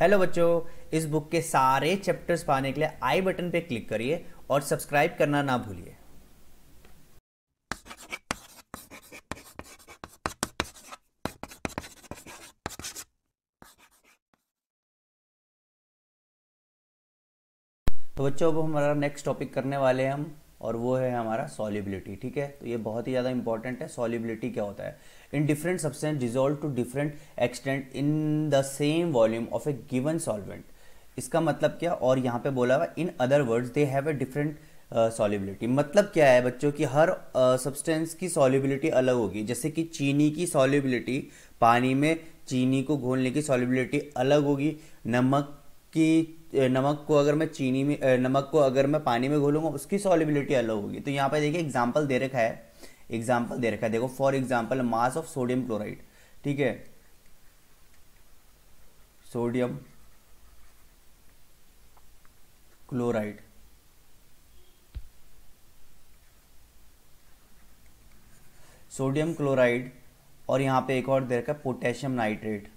Hello बच्चों इस book के सारे चैप्टर्स पाने के लिए आई बटन पे क्लिक करिए और सब्सक्राइब करना ना भूलिए तो बच्चों अब हमारा नेक्स्ट टॉपिक करने वाले हैं हम और वो है हमारा सॉलिबिलिटी ठीक है तो ये बहुत ही ज़्यादा इंपॉर्टेंट है सॉलिबिलिटी क्या होता है in different substance dissolve to different extent in the same volume of a given solvent इसका मतलब क्या और यहाँ पे बोला हुआ in other words they have a different solubility मतलब क्या है बच्चों uh, की हर सब्सटेंस uh, की सॉलिबिलिटी अलग होगी जैसे कि चीनी की सॉलिबिलिटी पानी में चीनी को घोलने की सॉलिबिलिटी अलग होगी नमक की uh, नमक को अगर मैं चीनी में uh, नमक को अगर मैं पानी में घोलूंगा उसकी सॉलिबिलिटी अलग होगी तो यहाँ पर देखिए एग्जाम्पल दे रखा है एग्जाम्पल दे रखा है देखो for example mass of sodium chloride ठीक है सोडियम क्लोराइड सोडियम क्लोराइड और यहां पे एक और दे रखा है पोटेशियम नाइट्रेट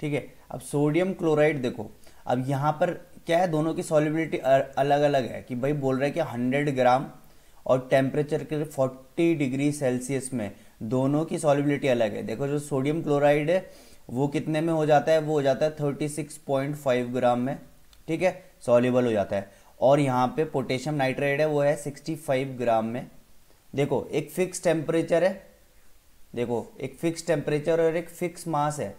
ठीक है अब सोडियम क्लोराइड देखो अब यहाँ पर क्या है दोनों की सॉलिबिलिटी अलग अलग है कि भाई बोल रहे हैं कि हंड्रेड ग्राम और टेम्परेचर के 40 डिग्री सेल्सियस में दोनों की सॉलिबिलिटी अलग है देखो जो सोडियम क्लोराइड है वो कितने में हो जाता है वो हो जाता है 36.5 ग्राम में ठीक है सॉलिबल हो जाता है और यहाँ पे पोटेशियम नाइट्राइड है वो है 65 ग्राम में देखो एक फिक्स टेम्परेचर है देखो एक फिक्स टेम्परेचर और एक फिक्स मास है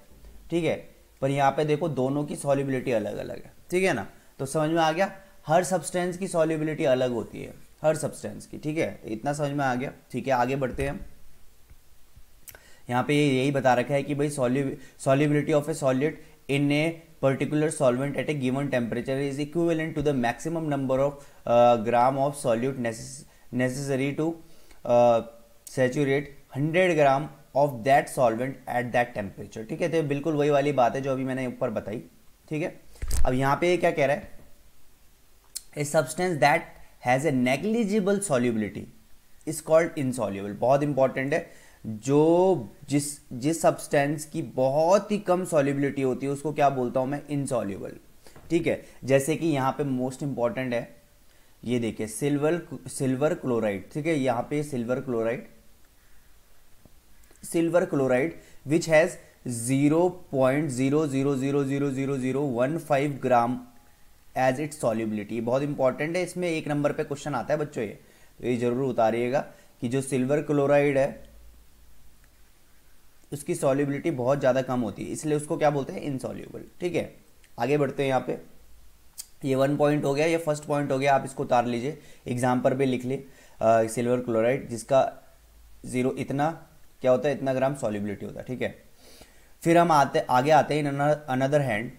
ठीक है पर यहाँ पे देखो दोनों की सॉलिबिलिटी अलग अलग है ठीक है ना तो समझ में आ गया हर सब्सटेंस की सॉलिबिलिटी अलग होती है हर सब्सटेंस की ठीक है इतना समझ में आ गया ठीक है आगे बढ़ते हैं यहाँ पे यही बता रखा है कि भाई solubility of a solute in a particular solvent at a given temperature is equivalent to the maximum number of gram of solute necessary to necessary to 100 uh, of that solvent at that temperature ठीक है तो बिल्कुल वही वाली बात है जो अभी मैंने ऊपर बताई ठीक है अब यहां पे क्या कह रहा है a substance that has a negligible solubility is called insoluble बहुत इंपॉर्टेंट है जो जिस जिस सब्सटेंस की बहुत ही कम सॉल्युबिलिटी होती है उसको क्या बोलता हूं मैं इनसॉल्यूबल ठीक है जैसे कि यहां पे मोस्ट इंपॉर्टेंट है ये देखिए सिल्वर सिल्वर क्लोराइड ठीक है यहां पे silver chloride silver chloride which has 0.00000015 ग्राम एज इट सॉल्यूबिलिटी बहुत इंपॉर्टेंट है इसमें एक नंबर पे क्वेश्चन आता है बच्चों ये तो ये जरूर उतारिएगा कि जो सिल्वर क्लोराइड है उसकी सॉल्युबिलिटी बहुत ज़्यादा कम होती है इसलिए उसको क्या बोलते हैं इनसॉल्यूबल ठीक है आगे बढ़ते हैं यहाँ पे ये वन पॉइंट हो गया ये फर्स्ट पॉइंट हो गया आप इसको उतार लीजिए एग्जाम पर भी लिख ले सिल्वर क्लोराइड जिसका ज़ीरो इतना क्या होता है इतना ग्राम सॉलिबिलिटी होता है ठीक है फिर हम आते आगे आते हैं इन अनदर हैंड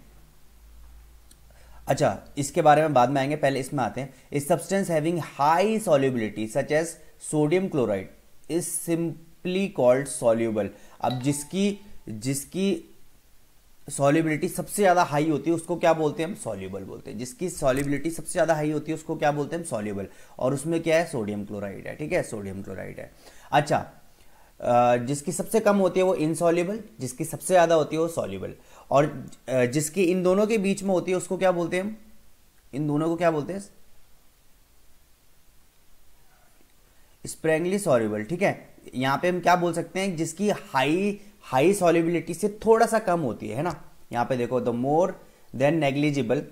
अच्छा इसके बारे में बाद में आएंगे पहले इसमें आते हैं इस substance having high solubility such as sodium chloride is simply called soluble अब जिसकी जिसकी सॉल्युबिलिटी सबसे ज़्यादा हाई होती है उसको क्या बोलते हैं हम सॉल्युबल बोलते हैं जिसकी सॉल्युबिलिटी सबसे ज़्यादा हाई होती है उसको क्या बोलते हैं हम सॉल्युबल और उसमें क्या है सोडियम क्लोराइड है ठीक है सोडियम क्लोराइड है अच्छा जिसकी सबसे कम होती है वो इनसॉल्यूबल जिसकी सबसे ज़्यादा होती है वो सॉल्यूबल और जिसकी इन दोनों के बीच में होती है उसको क्या बोलते हैं हम इन दोनों को क्या बोलते हैं स्प्रेंगली सॉल्यूबल ठीक है यहां पे हम क्या बोल सकते हैं जिसकी हाई हाई सॉल्युबिलिटी से थोड़ा सा कम होती है ना यहां पे देखो the more than negligible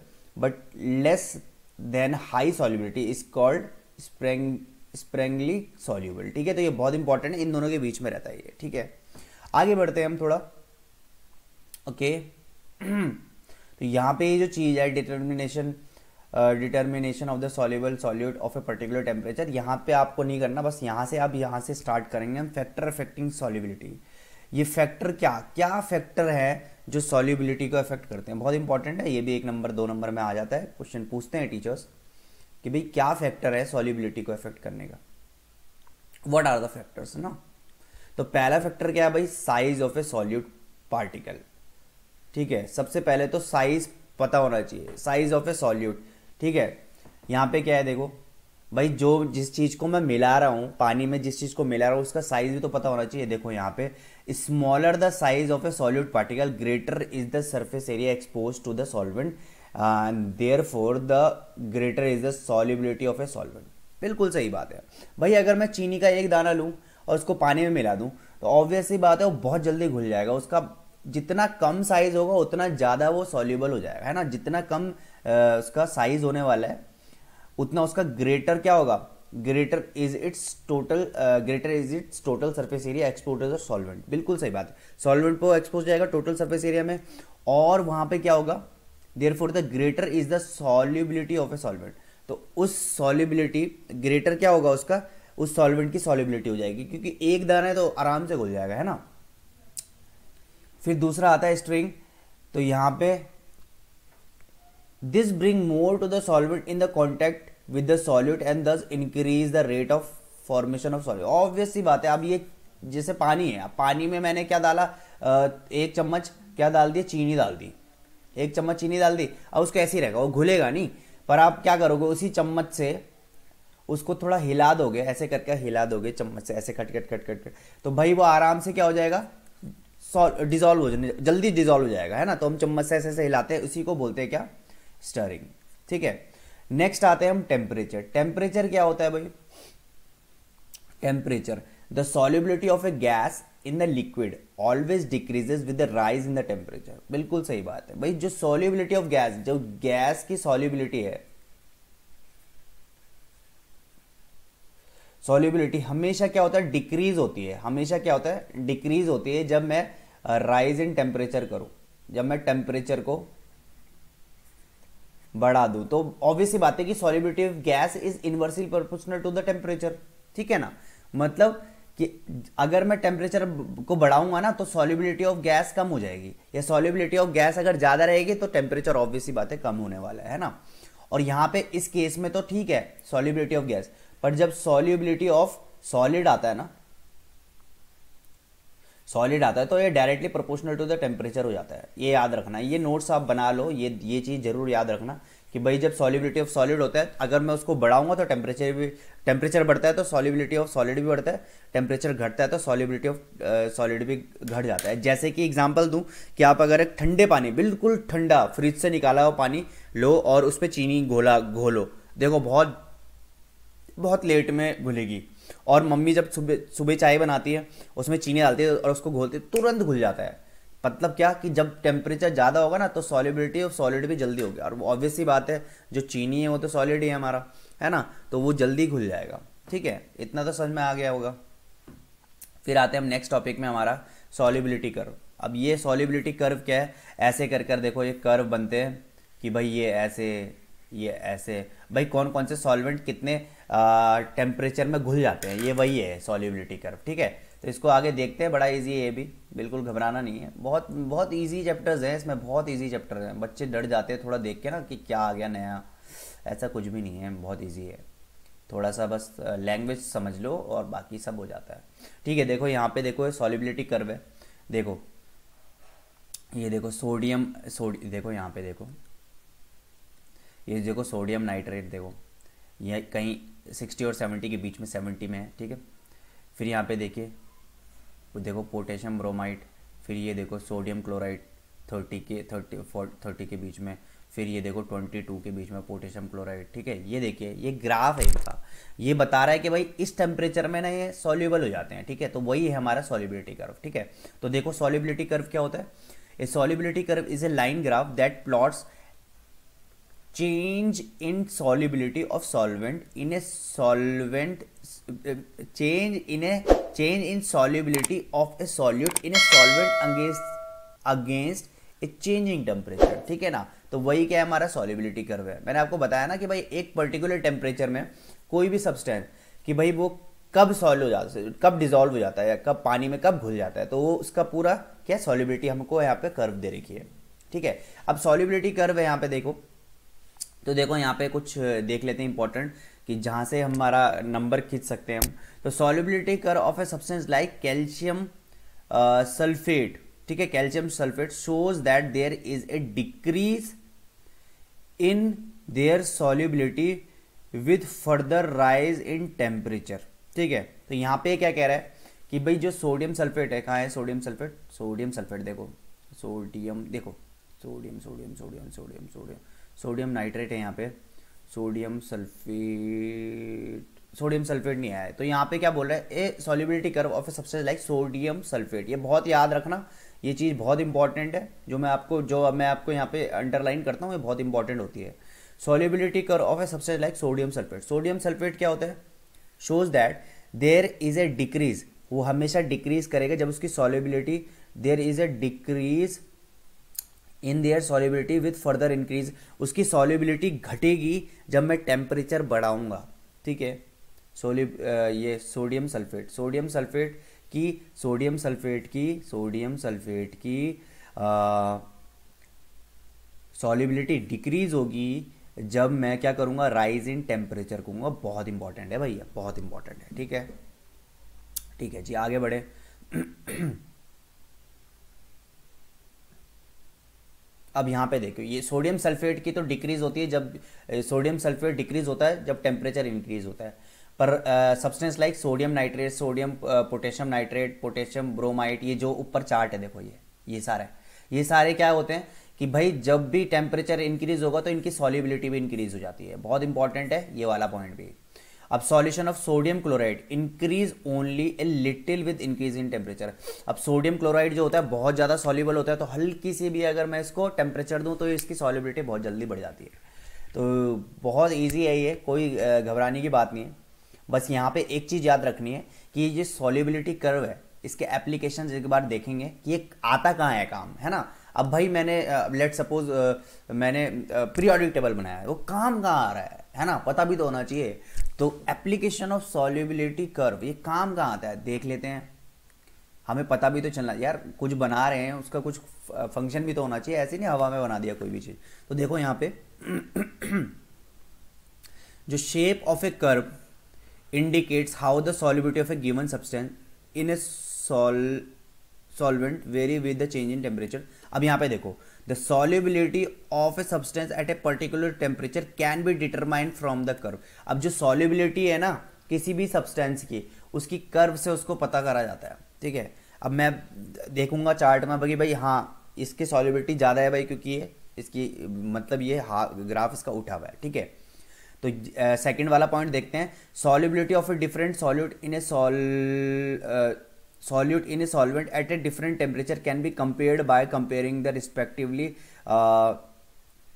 but less than high solubility is called sparing sparingly soluble ठीक है तो ये बहुत इंपॉर्टेंट है इन दोनों के बीच में रहता है ये ठीक है आगे बढ़ते हैं हम थोड़ा ओके तो यहाँ पे जो चीज़ है determination determination of the soluble solute of a particular temperature यहाँ पे आपको नहीं करना बस यहाँ से आप यहाँ से स्टार्ट करेंगे हम फैक्टर अफेक्टिंग सॉल्यूबिलिटी ये फैक्टर क्या क्या फैक्टर है जो सॉल्यूबिलिटी को अफेक्ट करते हैं बहुत इंपॉर्टेंट है ये भी एक नंबर दो नंबर में आ जाता है क्वेश्चन पूछते हैं टीचर्स कि भाई क्या फैक्टर है सॉल्युबिलिटी को अफेक्ट करने का वट आर द फैक्टर्स ना तो पहला फैक्टर क्या है भाई size of a solute particle ठीक है सबसे पहले तो साइज पता होना चाहिए साइज ऑफ ए सॉल्यूट ठीक है यहाँ पे क्या है देखो भाई जो जिस चीज़ को मैं मिला रहा हूँ पानी में जिस चीज़ को मिला रहा हूँ उसका साइज भी तो पता होना चाहिए देखो यहाँ पे smaller the size of a solute particle greater is the surface area expose to the solvent therefore the greater is the solubility of a solvent बिल्कुल सही बात है भाई अगर मैं चीनी का एक दाना लूँ और उसको पानी में मिला दूँ तो ऑब्वियस बात है वो बहुत जल्दी घुल जाएगा उसका जितना कम साइज होगा उतना ज़्यादा वो सॉल्यूबल हो जाएगा है ना जितना कम उसका साइज होने वाला है उतना उसका ग्रेटर क्या होगा greater is its total greater is its total surface area exposure और सॉल्वेंट बिल्कुल सही बात है सॉल्वेंट पर एक्सपोज जाएगा टोटल सर्फेस एरिया में और वहाँ पे क्या होगा therefore the greater is the solubility of a solvent तो उस सॉल्युबिलिटी ग्रेटर क्या होगा उसका उस सॉल्वेंट की सॉल्युबिलिटी हो जाएगी क्योंकि एक दाना है तो आराम से घुल जाएगा है ना फिर दूसरा आता है स्ट्रिंग तो यहां पे this bring more to the solvent in the contact with the solute and thus increase the rate of formation of solute obviously बात है अब ये जैसे पानी है पानी में मैंने क्या डाला एक चम्मच क्या डाल दिया चीनी डाल दी एक चम्मच चीनी डाल दी अब उसको ऐसे ही रहेगा वो घुलेगा नहीं पर आप क्या करोगे उसी चम्मच से उसको थोड़ा हिला दोगे ऐसे करके हिला दोगे चम्मच से ऐसे खट खट खट खट खट तो भाई वो आराम से क्या हो जाएगा डिजोल्व हो जाने जल्दी डिजोल्व हो जाएगा है ना तो हम चम्मच से ऐसे ऐसे हिलाते हैं उसी को बोलते हैं क्या स्टरिंग ठीक है नेक्स्ट आते हैं हम टेम्परेचर टेम्परेचर क्या होता है भाई temperature the solubility of a gas in the liquid always decreases with the rise in the temperature बिल्कुल सही बात है भाई जो सॉल्युबिलिटी ऑफ गैस जो गैस की सॉल्युबिलिटी है सॉल्युबिलिटी हमेशा क्या होता है डिक्रीज होती है हमेशा क्या होता है डिक्रीज होती है जब मैं राइज इन टेम्परेचर करूं जब मैं टेम्परेचर को बढ़ा दू तो ऑब्वियसली बात है कि solubility of gas is inversely proportional to the temperature ठीक है ना मतलब कि अगर मैं टेम्परेचर को बढ़ाऊंगा ना तो सॉलिबिलिटी ऑफ गैस कम हो जाएगी या सॉलिबिलिटी ऑफ गैस अगर ज़्यादा रहेगी तो टेम्परेचर ऑब्वियसली बातें कम होने वाला है ना और यहाँ पे इस केस में तो ठीक है सॉलिबिलिटी ऑफ गैस पर जब सॉल्युबिलिटी ऑफ सॉलिड आता है ना सॉलिड आता है तो ये directly proportional to the temperature हो जाता है ये याद रखना ये नोट्स आप बना लो ये ये चीज़ जरूर याद रखना कि भाई जब सॉलिबिलिटी ऑफ सॉलिड होता है अगर मैं उसको बढ़ाऊंगा तो टेम्परेचर भी टेम्परेचर बढ़ता है तो सॉलिबिलिटी ऑफ सॉलिड भी बढ़ता है टेम्परेचर घटता है तो सॉलिबिलिटी ऑफ सॉलिड भी घट जाता है जैसे कि एग्जाम्पल दूँ कि आप अगर एक ठंडे पानी बिल्कुल ठंडा फ्रिज से निकाला हुआ पानी लो और उस पर चीनी घोला घोलो देखो बहुत बहुत लेट में घुलेगी और मम्मी जब सुबह सुबह चाय बनाती है उसमें चीनी डालती है और उसको घोलती है तुरंत घुल जाता है मतलब क्या कि जब टेम्परेचर ज़्यादा होगा ना तो सॉलिबिलिटी ऑफ सॉलिड भी जल्दी होगी और ऑब्वियस ही बात है जो चीनी है वो तो सॉलिड ही है हमारा है ना तो वो जल्दी घुल जाएगा ठीक है इतना तो समझ में आ गया होगा फिर आते हैं हम नेक्स्ट टॉपिक में हमारा सॉलिबिलिटी कर्व अब ये सॉलिबिलिटी कर्व क्या है ऐसे कर कर देखो ये कर्व बनते हैं कि भाई ये ऐसे ये ऐसे भाई कौन कौन से सॉल्वेंट कितने टेम्परेचर में घुल जाते हैं ये वही है सॉलिबिलिटी कर्व ठीक है तो इसको आगे देखते हैं बड़ा ईजी है ये भी बिल्कुल घबराना नहीं है बहुत बहुत ईजी चैप्टर्स हैं इसमें बहुत ईजी चैप्टर हैं बच्चे डर जाते हैं थोड़ा देख के ना कि क्या आ गया नया ऐसा कुछ भी नहीं है बहुत ईजी है थोड़ा सा बस लैंग्वेज समझ लो और बाकी सब हो जाता है ठीक है देखो यहाँ पे देखो सॉलिबिलिटी कर्व है देखो ये देखो सोडियम सोड देखो यहाँ पे देखो ये देखो सोडियम नाइट्रेट देखो ये कहीं सिक्सटी और सेवेंटी के बीच में सेवेंटी में है ठीक है फिर यहाँ पे देखिए देखो पोटेशियम ब्रोमाइड फिर ये देखो सोडियम क्लोराइड थर्टी के थर्टी थर्टी के बीच में फिर ये देखो ट्वेंटी टू के बीच में पोटेशियम क्लोराइड ठीक है ये देखिए ये ग्राफ है इनका ये बता रहा है कि भाई इस टेम्परेचर में ना ये सॉल्यूबल हो जाते हैं ठीक है तो वही है हमारा सॉल्युबिलिटी कर्व ठीक है तो देखो सॉल्युबिलिटी कर्व क्या होता है a solubility curve is a line graph that plots change in solubility of solvent in a solvent change in a change in solubility of a solute in a solvent against against a changing temperature ठीक है ना तो वही क्या है हमारा solubility curve है मैंने आपको बताया ना कि भाई एक पर्टिकुलर टेम्परेचर में कोई भी सब्सटेंस कि भाई वो कब सॉल्व हो जाता है कब डिजोल्व हो जाता है या कब पानी में कब घुल जाता है तो वो उसका पूरा क्या सॉलिबिलिटी हमको यहाँ पे कर्व दे रखी है ठीक है अब सॉलिबिलिटी कर्व है यहाँ पे देखो तो देखो यहाँ पे कुछ देख लेते हैं इंपॉर्टेंट कि जहाँ से हमारा नंबर खींच सकते हैं हम तो solubility curve of a substance like calcium sulphate ठीक है calcium sulphate shows that there is a decrease in their solubility with further rise in temperature ठीक है तो यहाँ पे क्या कह रहा है कि भाई जो सोडियम सल्फेट है कहाँ है सोडियम सल्फेट सोडियम सल्फेट देखो सोडियम देखो sodium sodium sodium sodium sodium sodium nitrate है यहाँ पे सोडियम सल्फेट सोडियम सल्फेट नहीं आया है तो यहाँ पे क्या बोल रहा है a solubility curve of a सबसे लाइक सोडियम सल्फेट ये बहुत याद रखना ये चीज़ बहुत इंपॉर्टेंट है जो मैं आपको जो मैं आपको यहाँ पे अंडरलाइन करता हूँ ये बहुत इंपॉर्टेंट होती है सॉलिबिलिटी कर्व ऑफ ए सबसे like sodium sulphate sodium sulphate क्या होता है shows that there is a decrease वो हमेशा डिक्रीज करेगा जब उसकी solubility there is a decrease in their solubility with further increase उसकी सॉलिबिलिटी घटेगी जब मैं टेम्परेचर बढ़ाऊंगा ठीक है सोलि ये सोडियम सल्फेट सोडियम सल्फेट की सोडियम सल्फेट की सोडियम सल्फेट की सॉलिबिलिटी डिक्रीज होगी जब मैं क्या करूँगा राइज इन टेम्परेचर करूंगा बहुत इंपॉर्टेंट है भैया बहुत इंपॉर्टेंट है ठीक है ठीक है जी आगे बढ़े अब यहाँ पे देखो ये सोडियम सल्फेट की तो डिक्रीज होती है जब सोडियम सल्फेट डिक्रीज होता है जब टेम्परेचर इंक्रीज होता है पर substance like sodium nitrate sodium potassium nitrate potassium bromide ये जो ऊपर चार्ट है देखो ये ये सारा ये सारे क्या होते हैं कि भाई जब भी टेम्परेचर इंक्रीज होगा तो इनकी सॉलिबिलिटी भी इंक्रीज हो जाती है बहुत इंपॉर्टेंट है ये वाला पॉइंट भी अब solution of sodium chloride increase only a little with increase in temperature अब सोडियम क्लोराइड जो होता है बहुत ज़्यादा सॉल्यूबल होता है तो हल्की सी भी अगर मैं इसको टेम्परेचर दूँ तो इसकी सॉल्यूबिलिटी बहुत जल्दी बढ़ जाती है तो बहुत ईजी है ये कोई घबराने की बात नहीं है बस यहाँ पे एक चीज़ याद रखनी है कि ये सॉल्यूबिलिटी कर्व है इसके एप्लीकेशन एक बार देखेंगे कि ये आता कहाँ है काम है ना अब भाई मैंने लेट सपोज मैंने पीरियोडिक टेबल बनाया है वो काम कहाँ आ रहा है है ना पता भी तो होना चाहिए तो एप्लीकेशन ऑफ सॉल्युबिलिटी कर्व ये काम कहाँ आता है देख लेते हैं हमें पता भी तो चलना यार कुछ बना रहे हैं उसका कुछ फंक्शन भी तो होना चाहिए ऐसे नहीं हवा में बना दिया कोई भी चीज़ तो देखो यहाँ पे जो shape of a curve indicates how the solubility of a given substance in a सॉल solvent vary with the change in temperature अब यहाँ पे देखो the solubility of a substance at a particular temperature can be determined from the curve अब जो solubility है ना किसी भी सब्सटेंस की उसकी कर्व से उसको पता करा जाता है ठीक है अब मैं देखूंगा चार्ट में भाई भाई हाँ इसकी सॉलिबिलिटी ज़्यादा है भाई क्योंकि ये इसकी मतलब ये हा ग्राफ इसका उठा हुआ है ठीक है तो सेकंड वाला पॉइंट देखते हैं solubility of a different solute in a सॉल solute in a solvent at a different temperature can be compared by comparing the respectively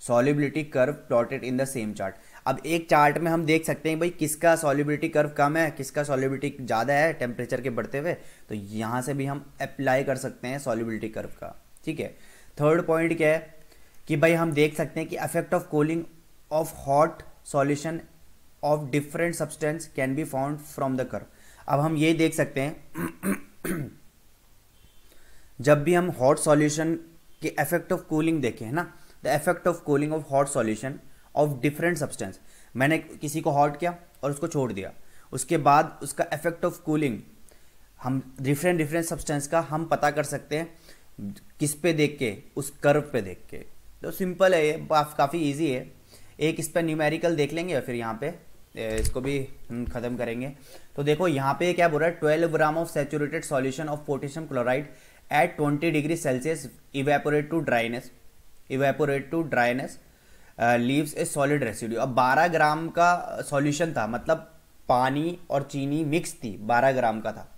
solubility curve plotted in the same chart अब एक chart में हम देख सकते हैं भाई किसका सॉल्युबिलिटी कर्व कम है किसका सॉल्युबिलिटी ज़्यादा है टेम्परेचर के बढ़ते हुए तो यहाँ से भी हम अप्लाई कर सकते हैं सॉल्युबिलिटी कर्व का ठीक है थर्ड पॉइंट क्या है कि भाई हम देख सकते हैं कि affect of cooling of hot solution of different substance can be found from the curve अब हम ये देख सकते हैं जब भी हम हॉट सॉल्यूशन के इफेक्ट ऑफ कूलिंग देखें है ना the effect of cooling of hot solution of different substance मैंने किसी को हॉट किया और उसको छोड़ दिया उसके बाद उसका इफेक्ट ऑफ कूलिंग हम डिफरेंट डिफरेंट सब्सटेंस का हम पता कर सकते हैं किस पे देख के उस कर्व पे देख के तो सिंपल है ये काफ़ी ईजी है एक इस पर न्यूमेरिकल देख लेंगे और फिर यहाँ पे इसको भी हम ख़त्म करेंगे तो देखो यहाँ पे क्या बोल रहा है twelve gram of saturated solution of potassium chloride at twenty degree Celsius evaporate to dryness evaporate to dryness leaves a solid residue अब बारह ग्राम का सॉल्यूशन था मतलब पानी और चीनी मिक्स थी बारह ग्राम का था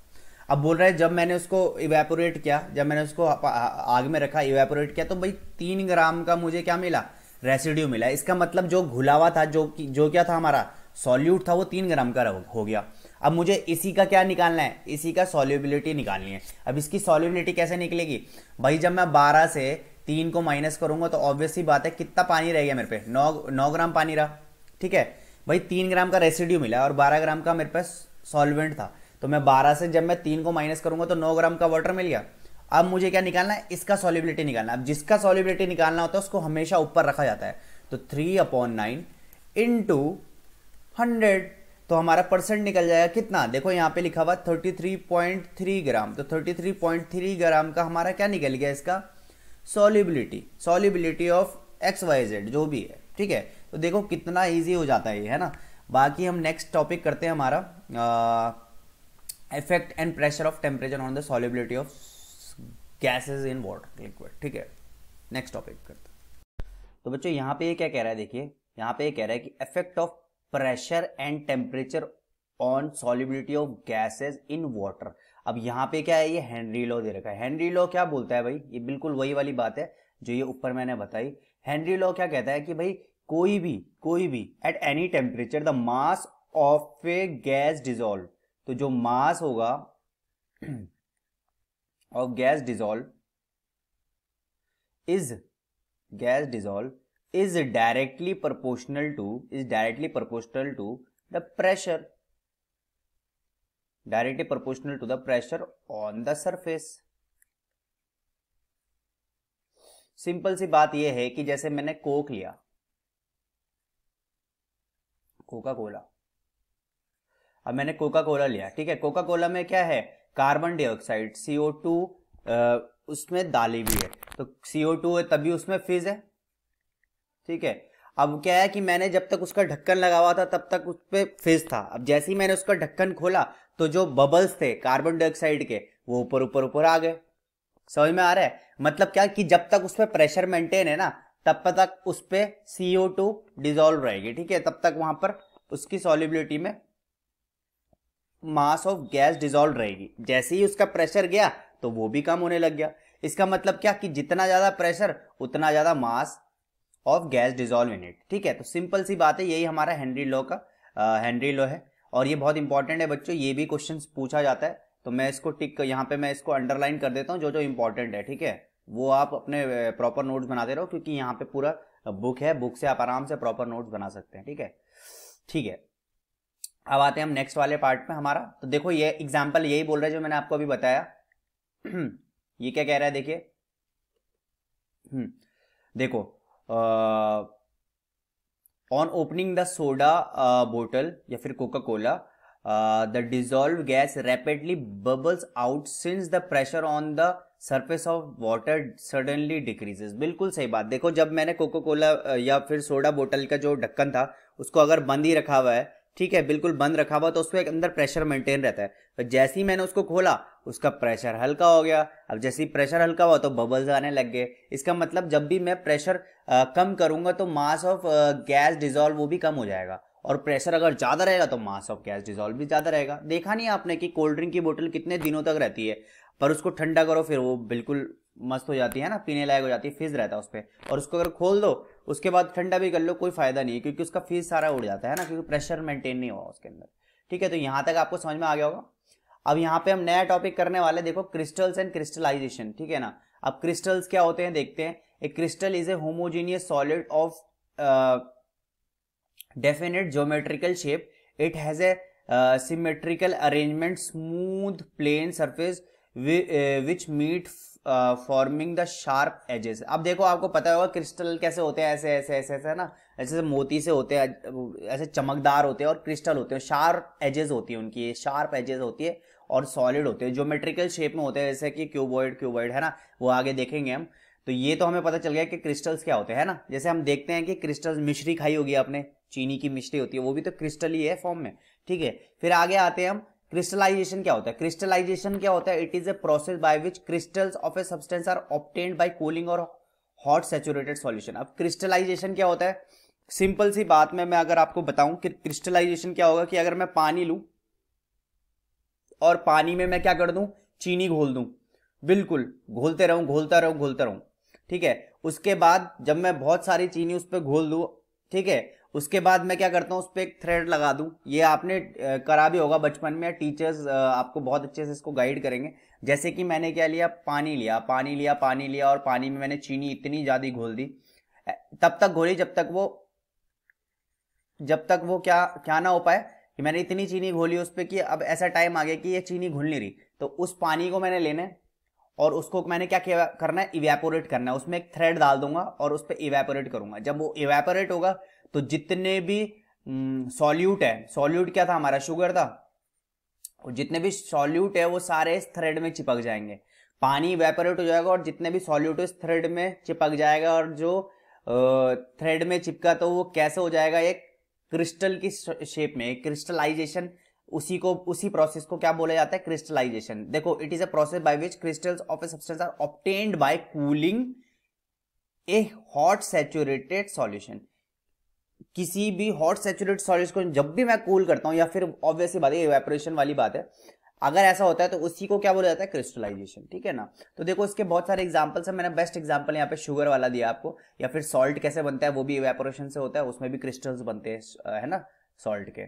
अब बोल रहा है जब मैंने उसको इवेपोरेट किया जब मैंने उसको आग में रखा इवेपोरेट किया तो भाई तीन ग्राम का मुझे क्या मिला रेसिड्यू मिला इसका मतलब जो घुलावा था जो जो क्या था हमारा सॉल्यूट था वो तीन ग्राम का हो गया अब मुझे इसी का क्या निकालना है इसी का सॉल्यूबिलिटी निकालनी है अब इसकी सॉल्यूबिलिटी कैसे निकलेगी भाई जब मैं बारह से तीन को माइनस करूंगा तो ऑब्वियसली बात है कितना पानी रह गया मेरे पे नौ नौ ग्राम पानी रहा ठीक है भाई तीन ग्राम का रेसिड्यू मिला और बारह ग्राम का मेरे पे सॉल्वेंट था तो मैं बारह से जब मैं तीन को माइनस करूंगा तो नौ ग्राम का वाटर मिल गया अब मुझे क्या निकालना है इसका सॉल्युबिलिटी निकालना अब जिसका सॉल्युबिलिटी निकालना होता है उसको हमेशा ऊपर रखा जाता है तो three upon nine into hundred तो हमारा परसेंट निकल जाएगा कितना देखो यहाँ पे लिखा हुआ thirty three point three gram तो thirty three point three gram का हमारा क्या निकल गया इसका solubility solubility of X Y Z जो भी है ठीक है तो देखो कितना ईजी हो जाता है ये है ना बाकी हम नेक्स्ट टॉपिक करते हैं हमारा effect and pressure of temperature on the solubility of gases in water liquid ठीक है नेक्स्ट टॉपिक करते हैं तो बच्चों यहाँ पे ये क्या कह रहा है देखिए यहाँ पे ये कह रहा है कि effect of pressure and temperature on solubility of gases in water अब यहाँ पे क्या है ये हेनरी लॉ दे रखा है हेनरी लॉ क्या बोलता है भाई ये बिल्कुल वही वाली बात है जो ये ऊपर मैंने बताई हेनरी लॉ क्या कहता है कि भाई कोई भी कोई भी at any temperature the mass of a gas dissolve तो जो मास होगा of gas dissolve is gas dissolve is directly proportional to is directly proportional to the pressure directly proportional to the pressure on the surface simple सी बात यह है कि जैसे मैंने कोक लिया कोका कोला अब मैंने कोका कोला लिया ठीक है कोका कोला में क्या है कार्बन डाइऑक्साइड सीओ टू उसमें दाली भी है तो सीओ टू है तभी उसमें फिज है ठीक है अब क्या है कि मैंने जब तक उसका ढक्कन लगा हुआ था तब तक उस पर फिज था अब जैसे ही मैंने उसका ढक्कन खोला तो जो बबल्स थे कार्बन डाइऑक्साइड के वो ऊपर ऊपर ऊपर आ गए समझ में आ रहा है मतलब क्या कि जब तक उस पर प्रेशर मेंटेन है ना तब तक उस पर ओ टू डिजोल्व रहेगी ठीक है तब तक वहां पर उसकी सॉलिबिलिटी में मास ऑफ गैस डिजोल्व रहेगी जैसे ही उसका प्रेशर गया तो वो भी कम होने लग गया इसका मतलब क्या कि जितना ज्यादा प्रेशर उतना ज्यादा mass of gas dissolve in it ठीक है तो सिंपल सी बात है यही हमारा हेनरी लॉ का हेनरी लॉ है और ये बहुत इंपॉर्टेंट है बच्चों ये भी क्वेश्चन पूछा जाता है तो मैं इसको टिक यहाँ पे मैं इसको अंडरलाइन कर देता हूँ जो जो इंपॉर्टेंट है ठीक है वो आप अपने प्रॉपर नोट्स बनाते रहो क्योंकि यहाँ पे पूरा बुक है बुक से आप आराम से प्रॉपर नोट्स बना सकते हैं ठीक है ठीक है अब आते हैं हम नेक्स्ट वाले पार्ट में हमारा तो देखो ये एग्जाम्पल यही बोल रहे हैं जो मैंने आपको अभी बताया ये क्या कह रहा है देखिए देखो on opening the soda bottle या फिर Coca Cola the dissolve gas rapidly bubbles out since the pressure on the surface of water suddenly decreases बिल्कुल सही बात देखो जब मैंने कोको कोला या फिर सोडा बोटल का जो ढक्कन था उसको अगर बंद ही रखा हुआ है ठीक है बिल्कुल बंद रखा हुआ तो उसके अंदर प्रेशर मेंटेन रहता है तो जैसे ही मैंने उसको खोला उसका प्रेशर हल्का हो गया अब जैसे ही प्रेशर हल्का हुआ तो बबल्स आने लग गए इसका मतलब जब भी मैं प्रेशर आ, कम करूंगा तो मास ऑफ गैस डिजोल्व वो भी कम हो जाएगा और प्रेशर अगर ज़्यादा रहेगा तो मास ऑफ गैस डिजोल्व भी ज़्यादा रहेगा देखा नहीं आपने कि कोल्ड ड्रिंक की बोतल कितने दिनों तक रहती है पर उसको ठंडा करो फिर वो बिल्कुल मस्त हो जाती है ना पीने लायक हो जाती है फिज रहता है उस पर और उसको अगर खोल दो उसके बाद ठंडा भी कर लो कोई फायदा नहीं है क्योंकि उसका फीस सारा उड़ जाता है ना क्योंकि प्रेशर मेंटेन नहीं हुआ उसके अंदर ठीक है तो यहाँ तक आपको समझ में आ गया होगा अब यहाँ पे हम नया टॉपिक करने वाले देखो क्रिस्टल्स एंड क्रिस्टलाइजेशन ठीक है ना अब क्रिस्टल्स क्या होते हैं देखते हैं a crystal is a homogeneous solid of definite geometrical shape it has a symmetrical arrangement smooth plane surface which meet forming the sharp edges अब देखो आपको पता होगा क्रिस्टल कैसे होते हैं ऐसे ऐसे ऐसे ऐसे है ना ऐसे मोती से होते हैं ऐसे चमकदार होते हैं और क्रिस्टल होते हैं शार्प एजेस होती है उनकी शार्प एजेस होती है और सॉलिड होते हैं ज्योमेट्रिकल शेप में होते हैं जैसे कि क्यूबॉइड क्यूबॉइड है ना वो आगे देखेंगे हम तो ये तो हमें पता चल गया कि क्रिस्टल्स क्या होते हैं ना जैसे हम देखते हैं कि क्रिस्टल्स मिश्री खाई होगी आपने चीनी की मिश्री होती है वो भी तो क्रिस्टल ही है फॉर्म में ठीक है फिर आगे आते हैं हम क्रिस्टलाइजेशन क्या होता है क्रिस्टलाइजेशन क्या होता है it is a process by which crystals of a substance are obtained by cooling और हॉट सेचुरेटेड सॉल्यूशन अब क्रिस्टलाइजेशन क्या होता है सिंपल सी बात में मैं अगर आपको बताऊं कि क्रिस्टलाइजेशन क्या होगा कि अगर मैं पानी लू और पानी में मैं क्या कर दू चीनी घोल दू बिल्कुल घोलते रहूं घोलता रहूं घोलता रहूं ठीक है उसके बाद जब मैं बहुत सारी चीनी उस पर घोल दू ठीक है उसके बाद मैं क्या करता हूँ उस पर एक थ्रेड लगा दूँ ये आपने करा भी होगा बचपन में टीचर्स आपको बहुत अच्छे से इसको गाइड करेंगे जैसे कि मैंने क्या लिया पानी लिया पानी लिया पानी लिया और पानी में मैंने चीनी इतनी ज़्यादा घोल दी तब तक घोली जब तक वो जब तक वो क्या क्या ना हो पाए कि मैंने इतनी चीनी घोली उस पर कि अब ऐसा टाइम आ गया कि ये चीनी घुल नहीं रही तो उस पानी को मैंने लेना है और उसको मैंने क्या किया करना है इवेपोरेट करना है उसमें एक थ्रेड डाल दूंगा और उस पर इवेपोरेट करूंगा जब वो इवेपोरेट होगा तो जितने भी सॉल्यूट है सॉल्यूट क्या था हमारा शुगर था और जितने भी सॉल्यूट है वो सारे इस थ्रेड में चिपक जाएंगे पानी वेपरेट हो जाएगा और जितने भी सॉल्यूट इस थ्रेड में चिपक जाएगा और जो थ्रेड में चिपका तो वो कैसे हो जाएगा एक क्रिस्टल की शेप में क्रिस्टलाइजेशन उसी को उसी प्रोसेस को क्या बोला जाता है क्रिस्टलाइजेशन देखो it is a process by which crystals of a substance are obtained by cooling a hot saturated solution किसी भी हॉट सेचुरेट सॉलिड्स को जब भी मैं कूल करता हूँ या फिर ऑब्वियसली बात है वेपरेशन वाली बात है अगर ऐसा होता है तो उसी को क्या बोला जाता है क्रिस्टलाइजेशन ठीक है ना तो देखो इसके बहुत सारे एग्जाम्पल्स हैं मैंने बेस्ट एग्जाम्पल यहाँ पे शुगर वाला दिया आपको या फिर सॉल्ट कैसे बनता है वो भी वेपोरेशन से होता है उसमें भी क्रिस्टल्स बनते हैं है ना सॉल्ट के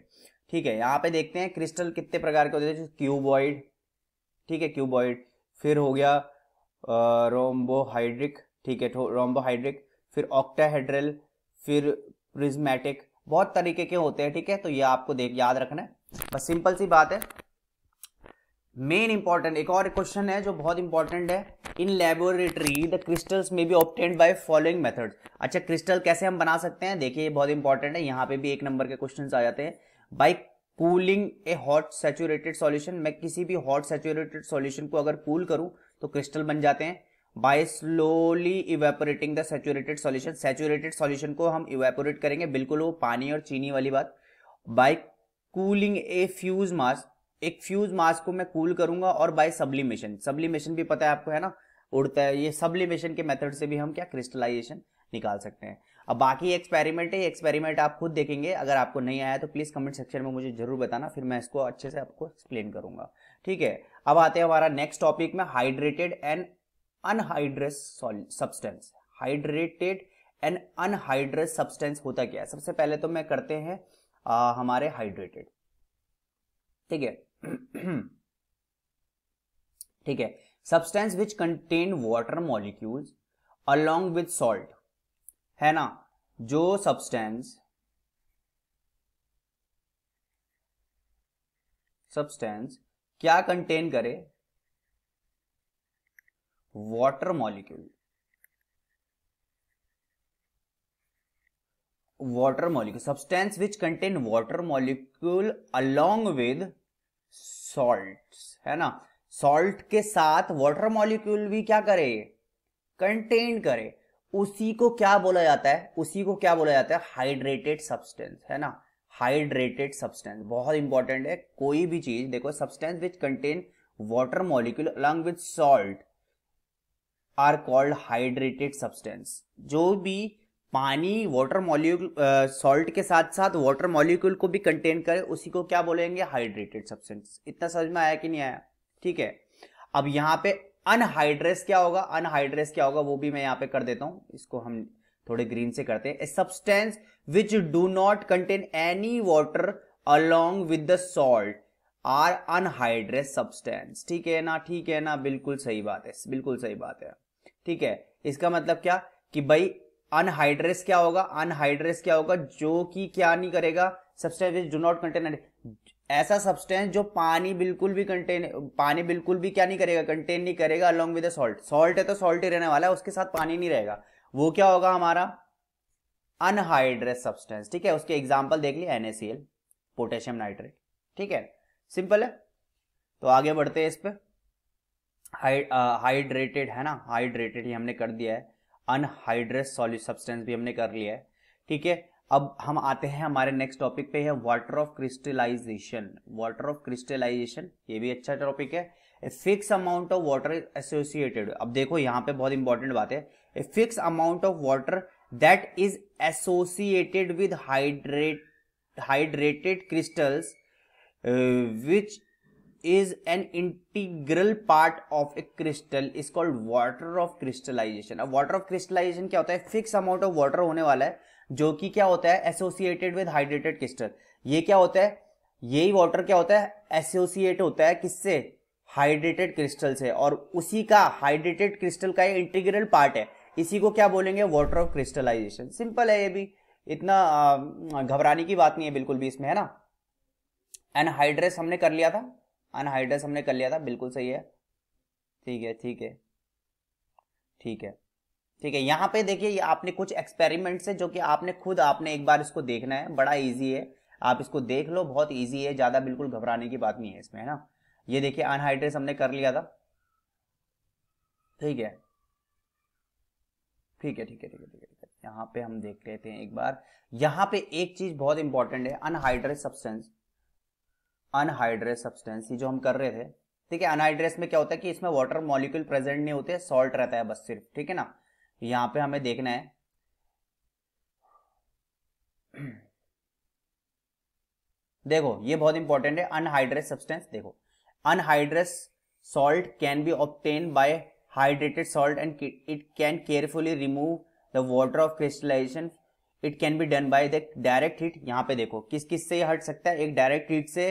ठीक है यहाँ पे देखते हैं क्रिस्टल कितने प्रकार के होते हैं क्यूबॉइड ठीक है क्यूबॉइड फिर हो गया रोम्बोहाइड्रिक ठीक है रोम्बोहाइड्रिक फिर ऑक्टाहेड्रल फिर प्रिज्मेटिक बहुत तरीके के होते हैं ठीक है तो ये आपको देख याद रखना है बस सिंपल सी बात है मेन इंपॉर्टेंट एक और क्वेश्चन है जो बहुत इंपॉर्टेंट है in laboratory the crystals may be obtained by following methods अच्छा क्रिस्टल कैसे हम बना सकते हैं देखिए ये बहुत इंपॉर्टेंट है यहाँ पे भी एक नंबर के क्वेश्चन आ जाते हैं by cooling a hot saturated solution मैं किसी भी हॉट सेचुरेटेड सोल्यूशन को अगर कूल करूँ तो क्रिस्टल बन जाते हैं by slowly evaporating the saturated solution saturated solution को हम इवेपोरेट करेंगे बिल्कुल वो पानी और चीनी वाली बात by cooling a fuse mass एक फ्यूज मास को मैं कूल करूंगा और बाय सब्लिमेशन सब्लिमेशन भी पता है आपको है ना उड़ता है ये सब्लिमेशन के मेथड से भी हम क्या क्रिस्टलाइजेशन निकाल सकते हैं अब बाकी एक्सपेरिमेंट है एक्सपेरिमेंट आप खुद देखेंगे अगर आपको नहीं आया तो प्लीज़ कमेंट सेक्शन में मुझे जरूर बताना फिर मैं इसको अच्छे से आपको एक्सप्लेन करूंगा ठीक है अब आते हैं हमारा नेक्स्ट टॉपिक में hydrated and anhydrous substance hydrated and anhydrous substance होता क्या है सबसे पहले तो मैं करते हैं आ, हमारे हाइड्रेटेड ठीक है ठीक है substance which contain water molecules along with salt है ना जो सब्सटेंस सब्सटेंस क्या कंटेन करे water molecule water molecule substance which contain water molecule along with salt है ना सॉल्ट के साथ वाटर मॉलिक्यूल भी क्या करे कंटेन करे उसी को क्या बोला जाता है उसी को क्या बोला जाता है हाइड्रेटेड सब्सटेंस है ना हाइड्रेटेड सब्सटेंस बहुत इंपॉर्टेंट है कोई भी चीज देखो substance which contain water molecule along with salt are called hydrated substance जो भी पानी वाटर मॉलिक्यूल सॉल्ट के साथ साथ वाटर मॉलिक्यूल को भी कंटेन करे उसी को क्या बोलेंगे हाइड्रेटेड सब्सटेंस इतना समझ में आया कि नहीं आया ठीक है अब यहाँ पे अनहाइड्रेस क्या होगा अनहाइड्रेस क्या होगा वो भी मैं यहाँ पे कर देता हूँ इसको हम थोड़े ग्रीन से करते हैं substance which do not contain any water along with the salt are anhydrous substance ठीक है ना ठीक है ना बिल्कुल सही बात है बिल्कुल सही बात है ठीक है इसका मतलब क्या कि भाई अनहाइड्रेस क्या होगा अनहाइड्रेस क्या होगा जो कि क्या नहीं करेगा सब्सटेंस डू नॉट कंटेन ऐसा सब्सटेंस जो पानी बिल्कुल भी कंटेन पानी बिल्कुल भी क्या नहीं करेगा कंटेन नहीं करेगा अलॉन्ग विद सॉल्ट सॉल्ट है तो सॉल्ट ही रहने वाला है उसके साथ पानी नहीं रहेगा वो क्या होगा हमारा अनहाइड्रेस सब्सटेंस ठीक है उसके एग्जाम्पल देख लिया एनएसएल पोटेशियम नाइट्रेट ठीक है सिंपल है तो आगे बढ़ते हैं इस पर हाइड्रेटेड है ना हाइड्रेटेड ही हमने कर दिया है अनहाइड्रेस सॉलिड सब्सटेंस भी हमने कर लिया है ठीक है अब हम आते हैं हमारे नेक्स्ट टॉपिक पे है water of crystallisation water of crystallisation ये भी अच्छा टॉपिक है a fix amount of water associated अब देखो यहाँ पे बहुत इंपॉर्टेंट बात है a fix amount of water that is associated with hydrate hydrated crystals which is an integral part of a crystal is called water of crystallization. अब water of crystallization क्या होता है फिक्स अमाउंट ऑफ वाटर होने वाला है जो कि क्या होता है एसोसिएटेड विद हाइड्रेटेड क्रिस्टल ये क्या होता है यही वाटर क्या होता है एसोसिएट होता है किससे हाइड्रेटेड क्रिस्टल से और उसी का हाइड्रेटेड क्रिस्टल का ये इंटीग्रल पार्ट है इसी को क्या बोलेंगे वाटर ऑफ क्रिस्टलाइजेशन सिंपल है ये भी इतना घबराने की बात नहीं है बिल्कुल भी इसमें है ना एनहाइड्रेस हमने कर लिया था अनहाइड्रस हमने कर लिया था बिल्कुल सही है ठीक है ठीक है ठीक है ठीक है यहाँ पे देखिए ये आपने कुछ एक्सपेरिमेंट्स है जो कि आपने खुद आपने एक बार इसको देखना है बड़ा इजी है आप इसको देख लो बहुत इजी है ज़्यादा बिल्कुल घबराने की बात नहीं है इसमें है ना ये देखिए अनहाइड्रेस हमने कर लिया था ठीक है ठीक है ठीक है ठीक है ठीक है यहाँ पे हम देख लेते हैं एक बार यहाँ पे एक चीज़ बहुत इंपॉर्टेंट है अनहाइड्रेस सब्सटेंस अनहाइड्रेस सब्सटेंस जो हम कर रहे थे ठीक है अनहाइड्रेस में क्या होता है कि इसमें वाटर मॉलिक्यूल प्रेजेंट नहीं होते सॉल्ट रहता है बस सिर्फ ठीक है ना यहां पे हमें देखना है देखो ये बहुत इंपॉर्टेंट है अनहाइड्रेस सब्सटेंस देखो anhydrous salt can be obtain by hydrated salt and it can carefully remove the water of crystallisation it can be done by the direct heat यहाँ पे देखो किस किस से हट सकता है एक डायरेक्ट हीट से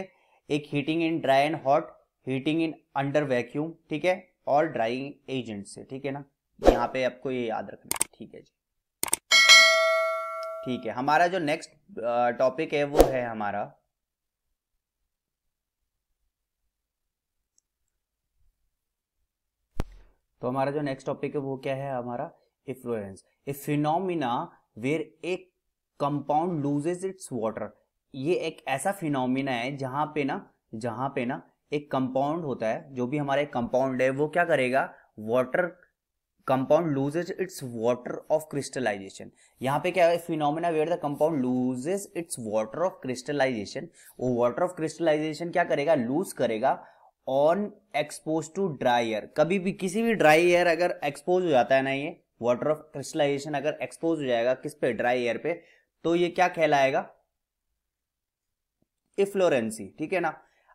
एक heating in dry and hot heating in under vacuum ठीक है और ड्राइंग एजेंट से ठीक है ना यहाँ पे आपको ये याद रखना है ठीक है जी ठीक है हमारा जो नेक्स्ट टॉपिक है वो है हमारा तो हमारा जो नेक्स्ट टॉपिक है वो क्या है हमारा efflorescence a phenomena where a compound loses its water ये एक ऐसा फिनोमिना है जहाँ पे ना जहाँ पे ना एक कंपाउंड होता है जो भी हमारा एक कंपाउंड है वो क्या करेगा water compound loses its water of crystallisation यहाँ पे क्या है phenomena where the compound loses its water of crystallisation वो वाटर ऑफ क्रिस्टलाइजेशन क्या करेगा लूज करेगा on expose to dry air कभी भी किसी भी ड्राई एयर अगर एक्सपोज हो जाता है ना ये वाटर ऑफ क्रिस्टलाइजेशन अगर एक्सपोज हो जाएगा किस पे ड्राई एयर पे तो ये क्या कहलाएगा इफ्लोरेंसी ठीक है ना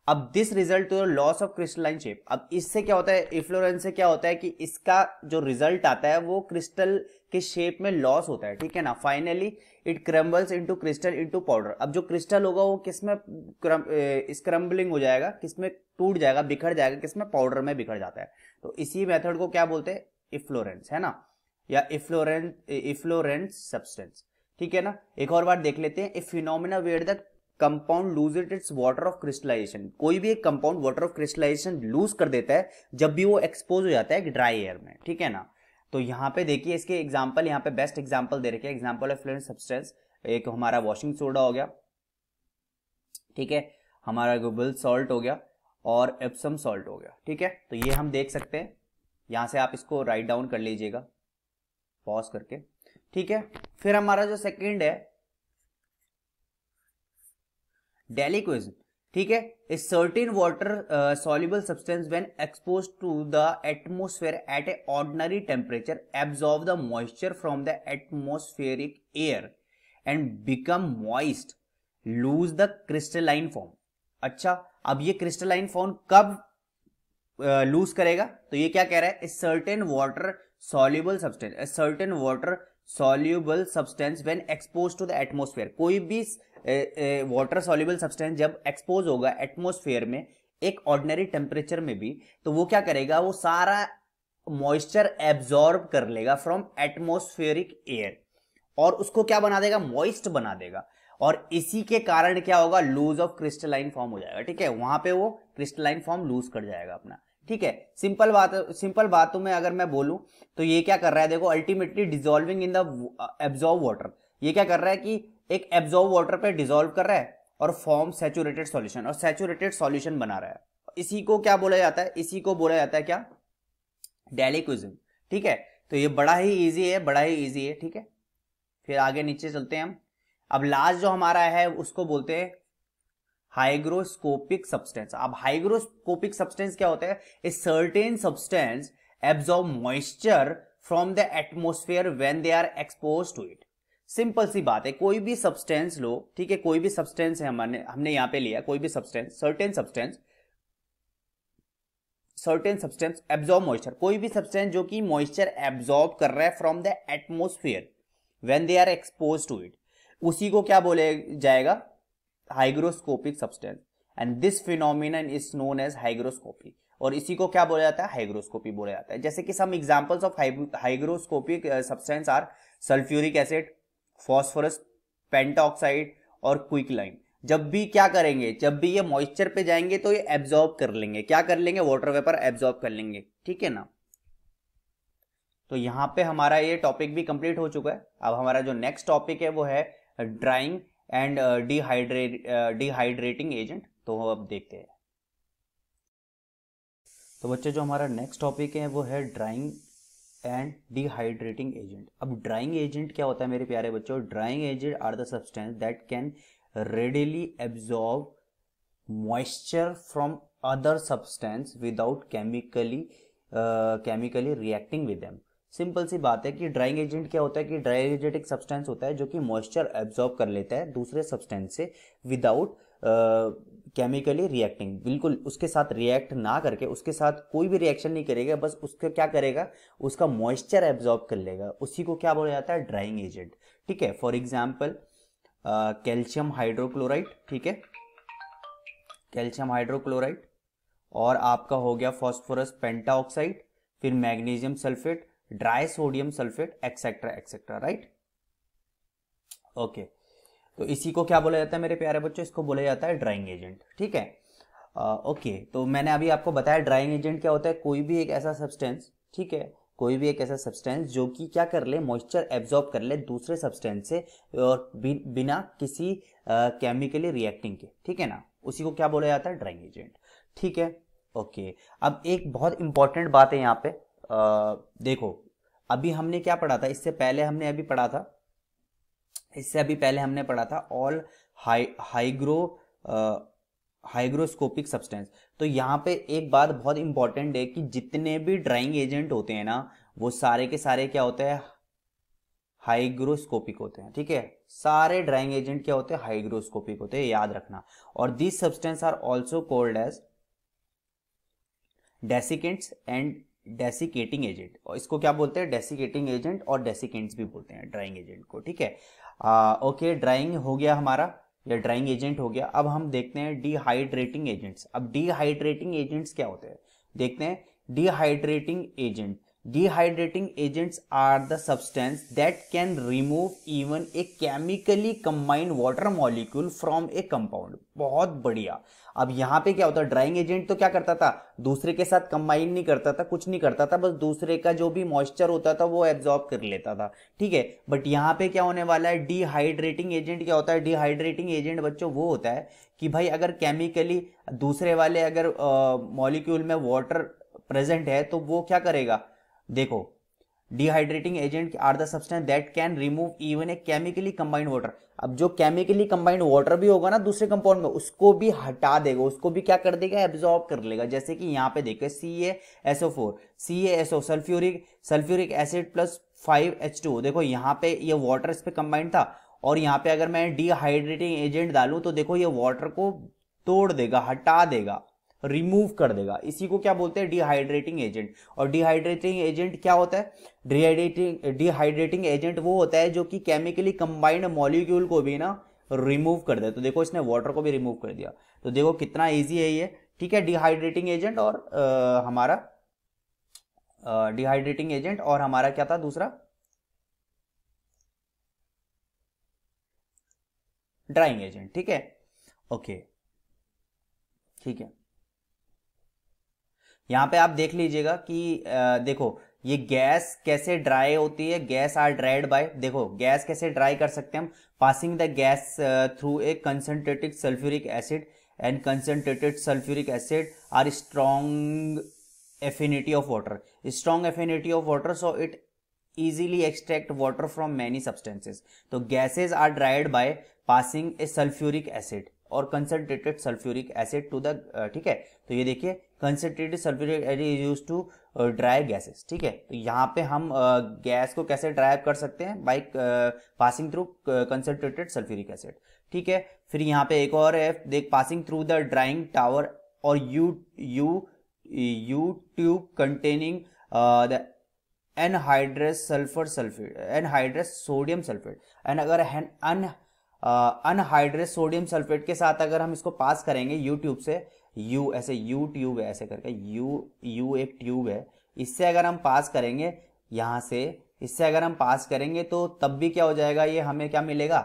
अब this result to loss of crystalline shape अब इससे क्या होता है इफ्लोरेंस से क्या होता है कि इसका जो रिजल्ट आता है वो क्रिस्टल के शेप में लॉस होता है ठीक है ना finally it crumbles into crystal into powder अब जो क्रिस्टल होगा वो किसमें स्क्रम्बलिंग हो जाएगा किसमें टूट जाएगा बिखर जाएगा किसमें पाउडर में बिखर जाता है तो इसी मेथड को क्या बोलते हैं इफ्लोरेंस है ना या इफ्लोरेंस इफ्लोरेंस सब्सटेंस ठीक है ना एक और बार देख लेते हैं a phenomena where the compound lose it its water of crystallisation कोई भी एक compound water of crystallisation lose कर देता है जब भी वो एक्सपोज हो जाता है ड्राई एयर में ठीक है ना तो यहाँ पे देखिए इसके एग्जाम्पल यहाँ पे बेस्ट एग्जाम्पल दे रखे एग्जाम्पल ऑफ फ्लोरिन सब्सटेंस एक हमारा वॉशिंग सोडा हो गया ठीक है हमारा गुबल सॉल्ट हो गया और एप्सम सॉल्ट हो गया ठीक है तो ये हम देख सकते हैं यहाँ से आप इसको राइट डाउन कर लीजिएगा पॉज करके ठीक है फिर हमारा जो सेकेंड है डेली क्वेश्चन ठीक है a certain water soluble substance when expose to the atmosphere at a ordinary temperature absorb the moisture from the atmospheric air and become moist lose the crystalline form अच्छा अब ये crystalline form कब lose uh, करेगा तो ये क्या कह रहा है a certain water soluble substance a certain water soluble substance when expose to the atmosphere कोई भी वाटर सॉल्यूबल सब्सटेंस जब एक्सपोज होगा एटमोस्फेयर में एक ऑर्डिनरी टेम्परेचर में भी तो वो क्या करेगा वो सारा मॉइस्चर एब्जॉर्ब कर लेगा फ्रॉम एटमोस्फेयरिक एयर और उसको क्या बना देगा मॉइस्ट बना देगा और इसी के कारण क्या होगा लूज ऑफ क्रिस्टलाइन फॉर्म हो जाएगा ठीक है वहां पे वो क्रिस्टलाइन फॉर्म लूज कर जाएगा अपना ठीक है सिंपल बात सिंपल बातों में अगर मैं बोलूं तो ये क्या कर रहा है देखो ultimately dissolving in the absorb water ये क्या कर रहा है कि एक एब्जॉर्व वाटर पे डिजोल्व कर रहा है और फॉर्म सेचुरेटेड सॉल्यूशन और सेचुरेटेड सॉल्यूशन बना रहा है इसी को क्या बोला जाता है इसी को बोला जाता है क्या डेलिक्विज्म ठीक है तो ये बड़ा ही ईजी है बड़ा ही ईजी है ठीक है फिर आगे नीचे चलते हैं हम अब लास्ट जो हमारा है उसको बोलते हैं हाइग्रोस्कोपिक सब्सटेंस अब हाइग्रोस्कोपिक सब्सटेंस क्या होता है a certain substance absorb moisture from the atmosphere when they are expose to it simple सी बात है कोई भी सब्सटेंस लो ठीक है कोई भी सब्सटेंस है हमने हमने यहां पे लिया कोई भी substance certain substance certain substance absorb moisture कोई भी सब्सटेंस जो कि मॉइस्चर एब्जॉर्ब कर रहा है from the atmosphere when they are expose to it उसी को क्या बोले जाएगा hygroscopic substance and this phenomenon is known as hygroscopy और इसी को क्या बोला जाता है हाइग्रोस्कोपी बोला जाता है जैसे कि some examples of hygroscopic substance are sulphuric acid phosphorus pentoxide और क्विक लाइन जब भी क्या करेंगे जब भी ये मॉइस्चर पे जाएंगे तो ये एब्जॉर्ब कर लेंगे क्या कर लेंगे वाटर वेपर एब्जॉर्ब कर लेंगे ठीक है ना तो यहां पे हमारा ये टॉपिक भी कंप्लीट हो चुका है अब हमारा जो नेक्स्ट टॉपिक है वो है drying and dehydrate dehydrating agent तो अब देखते हैं तो बच्चे जो हमारा नेक्स्ट टॉपिक है वो है ड्राइंग एंड डिहाइड्रेटिंग एजेंट अब ड्राइंग एजेंट क्या होता है मेरे प्यारे बच्चों drying agent are the substance that can readily absorb moisture from other substance without chemically chemically reacting with them simple सी बात है कि ड्राइंग एजेंट क्या होता है कि ड्राइंग एजेंट एक सब्सटेंस होता है जो कि मॉइस्चर एब्जॉर्ब कर लेता है दूसरे सब्सटेंस से विदाउट केमिकली रिएक्टिंग बिल्कुल उसके साथ रिएक्ट ना करके उसके साथ कोई भी रिएक्शन नहीं करेगा बस उसका क्या करेगा उसका मॉइस्चर एब्जॉर्ब कर लेगा उसी को क्या बोला जाता है ड्राइंग एजेंट ठीक है फॉर एग्जाम्पल कैल्शियम हाइड्रोक्लोराइड ठीक है कैल्शियम हाइड्रोक्लोराइड और आपका हो गया फॉस्फोरस पेंटा ऑक्साइड फिर magnesium sulphate dry sodium sulphate etcetera etcetera right okay तो इसी को क्या बोला जाता है मेरे प्यारे बच्चों इसको बोला जाता है ड्राइंग एजेंट ठीक है ओके okay, तो मैंने अभी आपको बताया ड्राइंग एजेंट क्या होता है कोई भी एक ऐसा सब्सटेंस ठीक है कोई भी एक ऐसा सब्सटेंस जो कि क्या कर ले मॉइस्चर एब्जॉर्ब कर ले दूसरे सब्सटेंस से और बिना किसी केमिकली रिएक्टिंग के ठीक है ना उसी को क्या बोला जाता है ड्राइंग एजेंट ठीक है ओके okay, अब एक बहुत इंपॉर्टेंट बात है यहाँ पे देखो अभी हमने क्या पढ़ा था इससे पहले हमने अभी पढ़ा था इससे अभी पहले हमने पढ़ा था all hy hygro hygroscopic substance तो यहाँ पे एक बात बहुत इंपॉर्टेंट है कि जितने भी ड्राइंग एजेंट होते हैं ना वो सारे के सारे क्या होते हैं हाइग्रोस्कोपिक होते हैं ठीक है सारे ड्राइंग एजेंट क्या होते हैं हाइग्रोस्कोपिक होते हैं याद रखना और this substance are also called as desiccants and desiccating agent और इसको क्या बोलते हैं डेसिकेटिंग एजेंट और डेसिकेंट्स भी बोलते हैं ड्राइंग एजेंट को ठीक है ओके ड्राइंग हो गया हमारा या ड्राइंग एजेंट हो गया अब हम देखते हैं डिहाइड्रेटिंग एजेंट्स अब डिहाइड्रेटिंग एजेंट्स क्या होते हैं देखते हैं dehydrating agent dehydrating agents are the substance that can remove even a chemically combined water molecule from a compound बहुत बढ़िया अब यहाँ पे क्या होता है ड्राइंग एजेंट तो क्या करता था दूसरे के साथ कंबाइन नहीं करता था कुछ नहीं करता था बस दूसरे का जो भी मॉइस्चर होता था वो एब्जॉर्ब कर लेता था ठीक है बट यहाँ पे क्या होने वाला है डिहाइड्रेटिंग एजेंट क्या होता है डिहाइड्रेटिंग एजेंट बच्चों वो होता है कि भाई अगर केमिकली दूसरे वाले अगर मॉलिक्यूल में वाटर प्रेजेंट है तो वो क्या करेगा देखो dehydrating agent are the substance that can remove even a chemically combined water अब जो केमिकली कंबाइंड वाटर भी होगा ना दूसरे कंपाउंड में उसको भी हटा देगा उसको भी क्या कर देगा एब्जॉर्ब कर लेगा जैसे कि यहाँ पे देखो C A SO four C A SO sulphuric sulphuric acid plus five H two देखो यहाँ पे ये वाटर इस पर कंबाइंड था और यहाँ पे अगर मैं डिहाइड्रेटिंग एजेंट डालू तो देखो ये वाटर को तोड़ देगा हटा देगा रिमूव कर देगा इसी को क्या बोलते हैं डिहाइड्रेटिंग एजेंट और डिहाइड्रेटिंग एजेंट क्या होता है डिहाइड्रेटिंग डिहाइड्रेटिंग एजेंट वो होता है जो कि केमिकली कंबाइंड मॉलिक्यूल को भी ना रिमूव कर दे तो देखो इसने वाटर को भी रिमूव कर दिया तो देखो कितना ईजी है ये ठीक है डिहाइड्रेटिंग एजेंट और आ, हमारा डिहाइड्रेटिंग एजेंट और हमारा क्या था दूसरा ड्राइंग एजेंट ठीक है ओके ठीक है यहाँ पे आप देख लीजिएगा कि आ, देखो ये गैस कैसे ड्राई होती है गैस आर ड्राइड बाय देखो गैस कैसे ड्राई कर सकते हैं हम passing the gas through a concentrated sulphuric acid and concentrated sulphuric acid are strong affinity of water strong affinity of water so it easily extract water from many substances तो gases are dried by passing a sulphuric acid और concentrated sulphuric acid to the ठीक है तो ये देखिए concentrated sulphuric acid use to dry gases ठीक है तो यहाँ पे हम गैस uh, को कैसे ड्राइव कर सकते हैं by passing through concentrated sulphuric acid ठीक है फिर यहाँ पे एक और है देख passing through the drying tower और U U U tube containing the anhydrous sulphur sulphate anhydrous sodium sulphate and अगर अन अनहाइड्रेट सोडियम सल्फेट के साथ अगर हम इसको पास करेंगे यूट्यूब से यू ऐसे यू ट्यूब है ऐसे करके यू यू एक ट्यूब है इससे अगर हम पास करेंगे यहाँ से इससे अगर हम पास करेंगे तो तब भी क्या हो जाएगा ये हमें क्या मिलेगा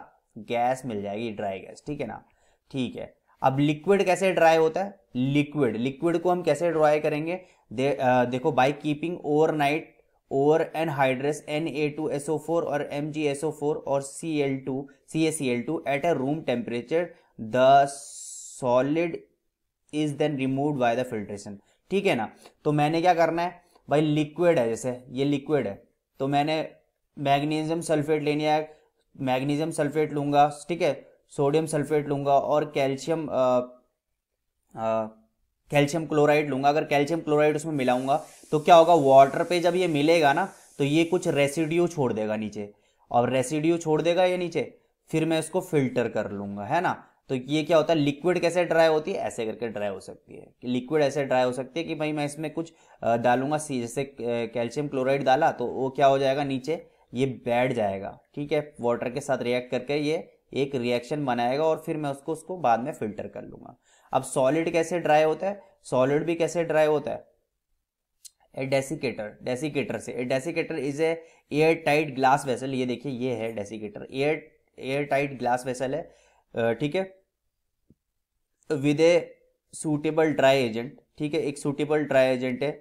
गैस मिल जाएगी ड्राई गैस ठीक है ना ठीक है अब लिक्विड कैसे ड्राई होता है लिक्विड लिक्विड को हम कैसे ड्राई करेंगे दे, आ, देखो by keeping overnight over anhydrous N A two S O four और M G S O four और C L two S C L two at a room temperature the solid is then remove by the filtration ठीक है ना तो मैंने क्या करना है भाई लिक्विड है जैसे ये लिक्विड है तो मैंने मैग्नीशियम सल्फेट लेने है मैग्नीशियम सल्फेट लूंगा ठीक है सोडियम सल्फेट लूंगा और कैल्शियम कैल्शियम क्लोराइड लूंगा अगर कैल्शियम क्लोराइड उसमें मिलाऊंगा तो क्या होगा वाटर पे जब ये मिलेगा ना तो ये कुछ रेसिड्यू छोड़ देगा नीचे और रेसिड्यू छोड़ देगा ये नीचे फिर मैं इसको फिल्टर कर लूंगा है ना तो ये क्या होता है लिक्विड कैसे ड्राई होती है ऐसे करके ड्राई हो सकती है कि लिक्विड ऐसे ड्राई हो सकती है कि भाई मैं इसमें कुछ डालूंगा सी जैसे कैल्शियम क्लोराइड डाला तो वो क्या हो जाएगा नीचे ये बैठ जाएगा ठीक है वाटर के साथ रिएक्ट करके ये एक रिएक्शन बनाएगा और फिर मैं उसको उसको बाद में फिल्टर कर लूंगा अब सॉलिड कैसे ड्राई होता है सॉलिड भी कैसे ड्राई होता है ए डेसिकेटर डेसिकेटर से a desiccator is a air tight glass vessel ये देखिए ये है desiccator air air tight glass vessel है ठीक है with a suitable dry agent ठीक है एक सूटेबल ड्राई एजेंट है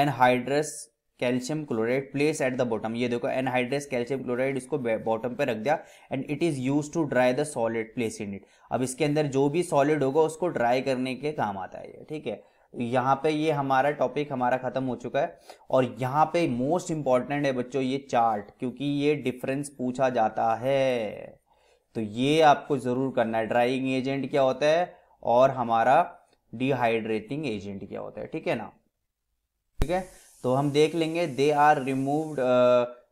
anhydrous calcium chloride place at the bottom ये देखो एनहाइड्रस कैल्शियम क्लोराइड इसको बॉटम पे रख दिया and it is use to dry the solid place in it अब इसके अंदर जो भी सॉलिड होगा उसको ड्राई करने के काम आता है ठीक है यहाँ पे ये हमारा टॉपिक हमारा खत्म हो चुका है और यहाँ पे मोस्ट इंपॉर्टेंट है बच्चों ये चार्ट क्योंकि ये डिफरेंस पूछा जाता है तो ये आपको जरूर करना है ड्राइंग एजेंट क्या होता है और हमारा डिहाइड्रेटिंग एजेंट क्या होता है ठीक है ना ठीक है तो हम देख लेंगे they are removed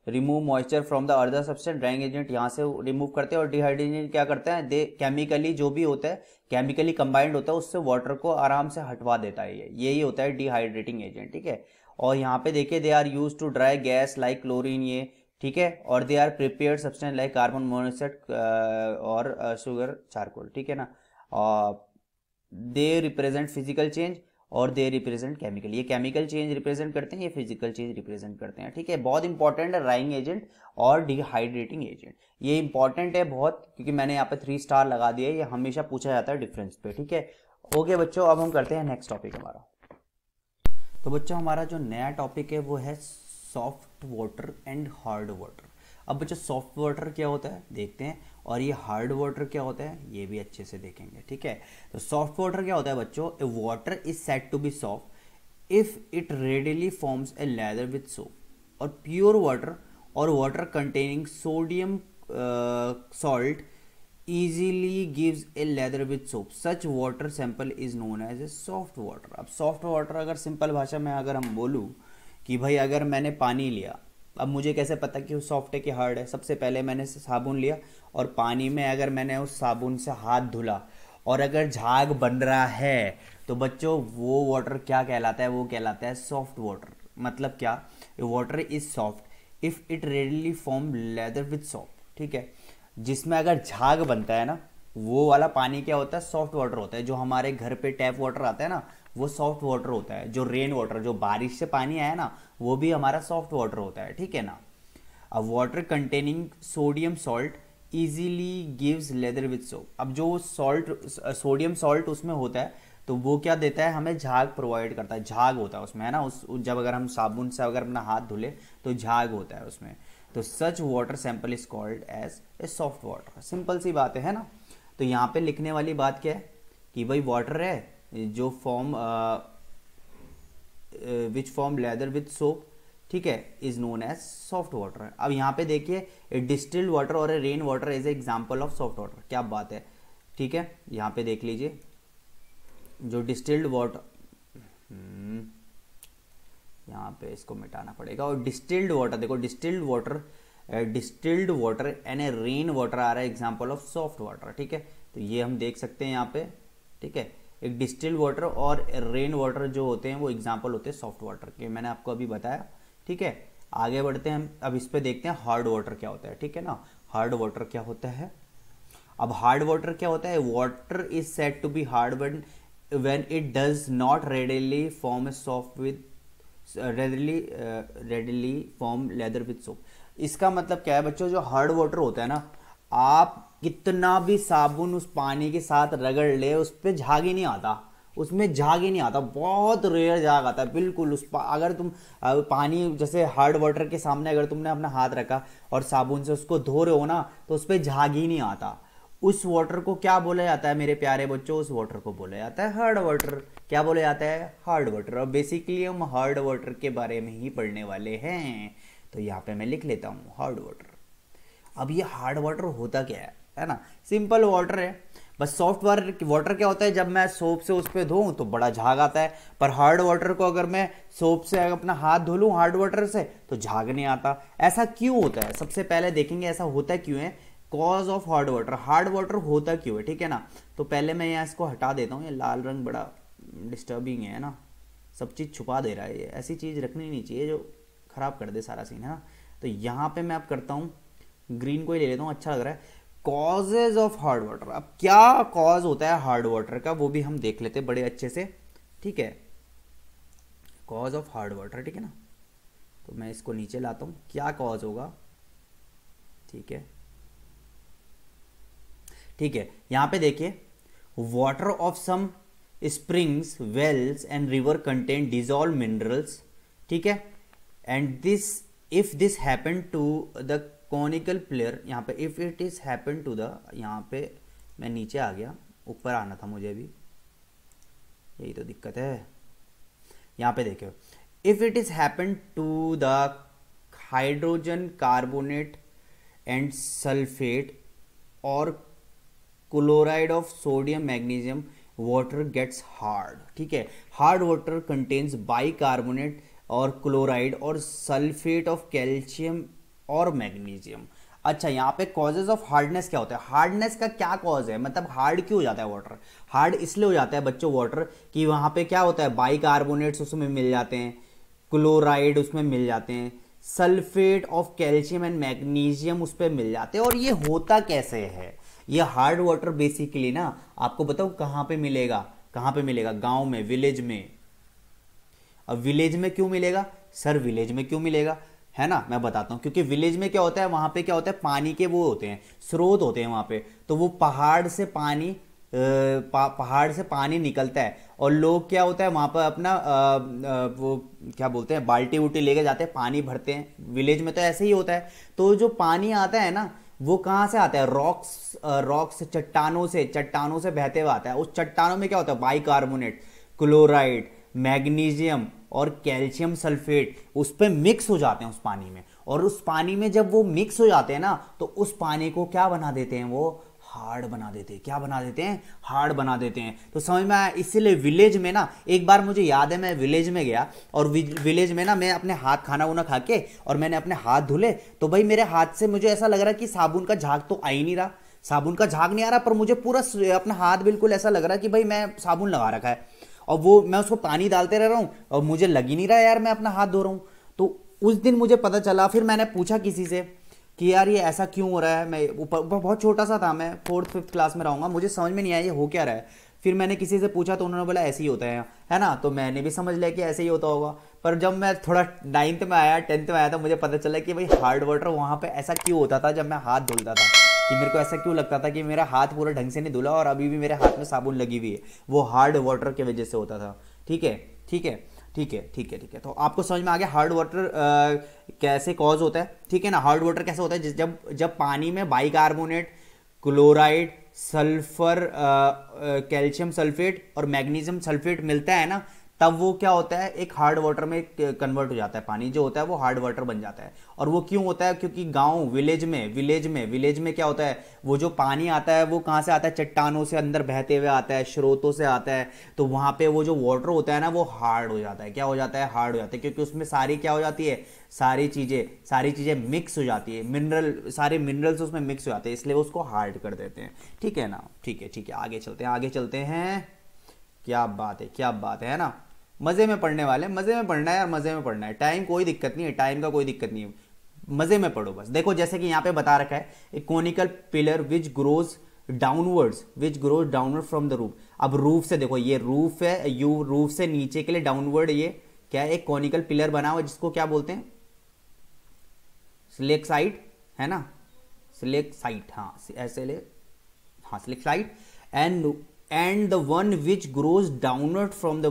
remove moisture from the other substance drying agent यहाँ से रिमूव करते हैं और डिहाइड्रेजेंट क्या करते हैं दे केमिकली जो भी होता है केमिकली कंबाइंड होता है उससे वाटर को आराम से हटवा देता है ये यही होता है डिहाइड्रेटिंग एजेंट ठीक है और यहाँ पे देखिए they are use to dry gas like chlorine ये ठीक है और they are prepare substance like carbon monoxide और शुगर uh, चारकोल ठीक है ना दे रिप्रेजेंट फिजिकल चेंज और दे रिप्रेजेंट केमिकल ये केमिकल चेंज रिप्रेजेंट करते हैं ये फिजिकल चेंज रिप्रेजेंट करते हैं ठीक है बहुत इंपॉर्टेंट है राइंग एजेंट और डिहाइड्रेटिंग एजेंट ये इंपॉर्टेंट है बहुत क्योंकि मैंने यहाँ पे थ्री स्टार लगा दिया ये हमेशा पूछा जाता है डिफरेंस पे ठीक है ओके बच्चों अब हम करते हैं नेक्स्ट टॉपिक हमारा तो बच्चों हमारा जो नया टॉपिक है वो है soft water and hard water अब बच्चों सॉफ्ट वाटर क्या होता है देखते हैं और ये हार्ड वाटर क्या होता है ये भी अच्छे से देखेंगे ठीक है तो सॉफ्ट वाटर क्या होता है बच्चों water is said to be soft if it readily forms a lather with soap और प्योर वाटर और water containing sodium salt easily gives a lather with soap such water sample is known as a soft water अब soft water अगर simple भाषा में अगर हम बोलूँ कि भाई अगर मैंने पानी लिया अब मुझे कैसे पता कि वो सॉफ्ट है कि हार्ड है सबसे पहले मैंने साबुन लिया और पानी में अगर मैंने उस साबुन से हाथ धुला और अगर झाग बन रहा है तो बच्चों वो वाटर क्या कहलाता है वो कहलाता है सॉफ्ट वाटर मतलब क्या water is soft if it readily form lather with soft ठीक है जिसमें अगर झाग बनता है ना वो वाला पानी क्या होता है सॉफ्ट वाटर होता है जो हमारे घर पे टैप वाटर आता है ना वो सॉफ्ट वाटर होता है जो रेन वाटर जो बारिश से पानी आया ना वो भी हमारा सॉफ्ट वाटर होता है ठीक है ना अब water containing sodium salt easily gives lather with soap अब जो सॉल्ट सोडियम सॉल्ट उसमें होता है तो वो क्या देता है हमें झाग प्रोवाइड करता है झाग होता है उसमें है ना उस जब अगर हम साबुन से अगर अपना हाथ धुले तो झाग होता है उसमें तो such water sample is called as a soft water simple सी बात है ना तो यहाँ पे लिखने वाली बात क्या है कि भाई वाटर है जो form which form lather with soap ठीक है is known as soft water अब यहाँ पे देखिए ए डिस्टिल्ड वाटर और a rain water is a example of soft water क्या बात है ठीक है यहाँ पे देख लीजिए जो डिस्टिल्ड हम्म, वाटर यहाँ पे इसको मिटाना पड़ेगा और डिस्टिल्ड वाटर देखो distilled water distilled water and a rain water आ रहा है एग्जाम्पल ऑफ सॉफ्ट वाटर ठीक है तो ये हम देख सकते हैं यहाँ पे ठीक है एक डिस्टिल्ड वाटर और रेन वाटर जो होते हैं वो एग्जाम्पल होते हैं सॉफ्ट वाटर के मैंने आपको अभी बताया ठीक है आगे बढ़ते हैं अब इस पर देखते हैं हार्ड वाटर क्या होता है ठीक है ना हार्ड वाटर क्या होता है अब हार्ड वाटर क्या होता है water is said to be hard one when it does not readily form a soft with readily readily form lather with soap इसका मतलब क्या है बच्चों जो हार्ड वाटर होता है ना आप कितना भी साबुन उस पानी के साथ रगड़ ले उस पर झाग ही नहीं आता उसमें झाग ही नहीं आता बहुत रेयर झाग आता है बिल्कुल उस पा, अगर तुम पानी जैसे हार्ड वाटर के सामने अगर तुमने अपना हाथ रखा और साबुन से उसको धो रहे हो ना तो उस पर झाग ही नहीं आता उस वाटर को क्या बोला जाता है मेरे प्यारे बच्चों उस वाटर को बोला जाता है हार्ड वाटर क्या बोला जाता है हार्ड वाटर और बेसिकली हम हार्ड वाटर के बारे में ही पढ़ने वाले हैं तो यहाँ पे मैं लिख लेता हूँ हार्ड वाटर अब ये हार्ड वाटर होता क्या है है ना सिंपल वाटर है बस सॉफ्ट वाटर क्या होता है जब मैं सोप से उस पर धोऊँ तो बड़ा झाग आता है पर हार्ड वाटर को अगर मैं सोप से अपना हाथ धो लूँ हार्ड वाटर से तो झाग नहीं आता ऐसा क्यों होता है सबसे पहले देखेंगे ऐसा होता है क्यों है cause of hard water hard water होता क्यों है ठीक है ना तो पहले मैं यहाँ इसको हटा देता हूँ ये लाल रंग बड़ा डिस्टर्बिंग है ना सब चीज़ छुपा दे रहा है ये ऐसी चीज़ रखनी नहीं चाहिए जो ख़राब कर दे सारा सीन है ना तो यहाँ पे मैं अब करता हूँ ग्रीन को ही ले लेता हूँ अच्छा लग रहा है कॉजेज ऑफ हार्ड वाटर अब क्या कॉज होता है हार्ड वाटर का वो भी हम देख लेते बड़े अच्छे से ठीक है कॉज ऑफ हार्ड वाटर ठीक है ना तो मैं इसको नीचे लाता हूं क्या कॉज होगा ठीक है ठीक है यहां पे देखिए water of some springs wells and river contain dissolve minerals ठीक है and this if this happen to the conical pillar यहाँ पे if it is happen to the यहाँ पे मैं नीचे आ गया ऊपर आना था मुझे अभी यही तो दिक्कत है यहाँ पे देखे if it is happen to the hydrogen carbonate and sulphate और chloride of sodium magnesium water gets hard ठीक है hard water contains bicarbonate और क्लोराइड और सल्फेट ऑफ कैल्शियम और मैग्नीशियम अच्छा यहाँ पे कॉजेज ऑफ हार्डनेस क्या होता है हार्डनेस का क्या कॉज है मतलब हार्ड क्यों हो जाता है वाटर हार्ड इसलिए हो जाता है बच्चों वाटर कि वहाँ पे क्या होता है बाइकार्बोनेट्स उसमें मिल जाते हैं क्लोराइड उसमें मिल जाते हैं sulphate of calcium and magnesium उस पर मिल जाते हैं और ये होता कैसे है ये हार्ड वाटर बेसिकली ना आपको बताओ कहाँ पे मिलेगा कहाँ पे मिलेगा गांव में विलेज में अब विलेज में क्यों मिलेगा सर विलेज में क्यों मिलेगा है ना मैं बताता हूँ क्योंकि विलेज में क्या होता है वहाँ पे क्या होता है पानी के वो होते हैं स्रोत होते हैं वहाँ पे तो वो पहाड़ से पानी पा, पहाड़ से पानी निकलता है और लोग क्या होता है वहाँ पर अपना आ, आ, वो क्या बोलते हैं बाल्टी उल्टी लेके जाते हैं पानी भरते हैं विलेज में तो ऐसे ही होता है तो जो पानी आता है ना वो कहाँ से आता है रॉक्स रॉक्स चट्टानों से चट्टानों से बहते हुए आता है उस चट्टानों में क्या होता है बाइकार्बोनेट क्लोराइड मैग्नीशियम और कैल्शियम सल्फेट उस पर मिक्स हो जाते हैं उस पानी में और उस पानी में जब वो मिक्स हो जाते हैं ना तो उस पानी को क्या बना देते हैं वो हार्ड बना देते हैं क्या बना देते हैं हार्ड बना देते हैं तो समझ में आया इसीलिए विलेज में ना एक बार मुझे याद है मैं विलेज में गया और विलेज में ना मैं अपने हाथ खाना वाना खा के और मैंने अपने हाथ धुले तो भाई मेरे हाथ से मुझे ऐसा लग रहा है कि साबुन का झाग तो आ ही नहीं रहा साबुन का झाग नहीं आ रहा पर मुझे पूरा अपना हाथ बिल्कुल ऐसा लग रहा है कि भाई मैं साबुन लगा रखा है और वो मैं उसको पानी डालते रह रहा हूँ और मुझे लग ही नहीं रहा यार मैं अपना हाथ धो रहा हूँ तो उस दिन मुझे पता चला फिर मैंने पूछा किसी से कि यार ये ऐसा क्यों हो रहा है मैं ऊपर बहुत छोटा सा था मैं फोर्थ फिफ्थ क्लास में रहूँगा मुझे समझ में नहीं आया ये हो क्या रहा है फिर मैंने किसी से पूछा तो उन्होंने बोला ऐसे ही होता है है ना तो मैंने भी समझ लिया कि ऐसे ही होता होगा पर जब मैं थोड़ा नाइन्थ में आया टेंथ में आया तो मुझे पता चला कि भाई हार्ड वाटर वहाँ पर ऐसा क्यों होता था जब मैं हाथ धुलता था कि मेरे को ऐसा क्यों लगता था कि मेरा हाथ पूरा ढंग से नहीं धुला और अभी भी मेरे हाथ में साबुन लगी हुई है वो हार्ड वाटर की वजह से होता था ठीक है ठीक है ठीक है ठीक है ठीक है तो आपको समझ में आ गया हार्ड वाटर कैसे कॉज होता है ठीक है ना हार्ड वाटर कैसे होता है जब जब पानी में bicarbonate chloride sulphur calcium sulphate और मैग्नीशियम सल्फेट मिलता है ना तब वो क्या होता है एक हार्ड वाटर में कन्वर्ट हो जाता है पानी जो होता है वो हार्ड वाटर बन जाता है और वो क्यों होता है क्योंकि गांव विलेज में विलेज में विलेज में क्या होता है वो जो पानी आता है वो कहाँ से आता है चट्टानों से अंदर बहते हुए आता है स्रोतों से आता है तो वहाँ पे वो जो वाटर होता है ना वो हार्ड हो जाता है क्या हो जाता है हार्ड हो जाता है क्योंकि उसमें सारी क्या हो जाती है सारी चीज़ें सारी चीज़ें मिक्स हो जाती है मिनरल सारे मिनरल्स उसमें मिक्स हो जाते हैं इसलिए उसको हार्ड कर देते हैं ठीक है ना ठीक है ठीक है आगे चलते हैं आगे चलते हैं क्या बात है क्या बात है ना मज़े में पढ़ने वाले मज़े में पढ़ना है यार मज़े में पढ़ना है टाइम कोई दिक्कत नहीं है टाइम का कोई दिक्कत नहीं है मज़े में पढ़ो बस देखो जैसे कि यहाँ पे बता रखा है एक conical pillar which grows downwards which grows downward from the roof अब रूफ से देखो ये रूफ है यू रूफ से नीचे के लिए डाउनवर्ड ये क्या एक कॉनिकल पिलर बना हुआ जिसको क्या बोलते हैं स्लेक साइट है ना स्लेक साइट हाँ ऐसे ले हाँ stalactite and and the one which grows downward from the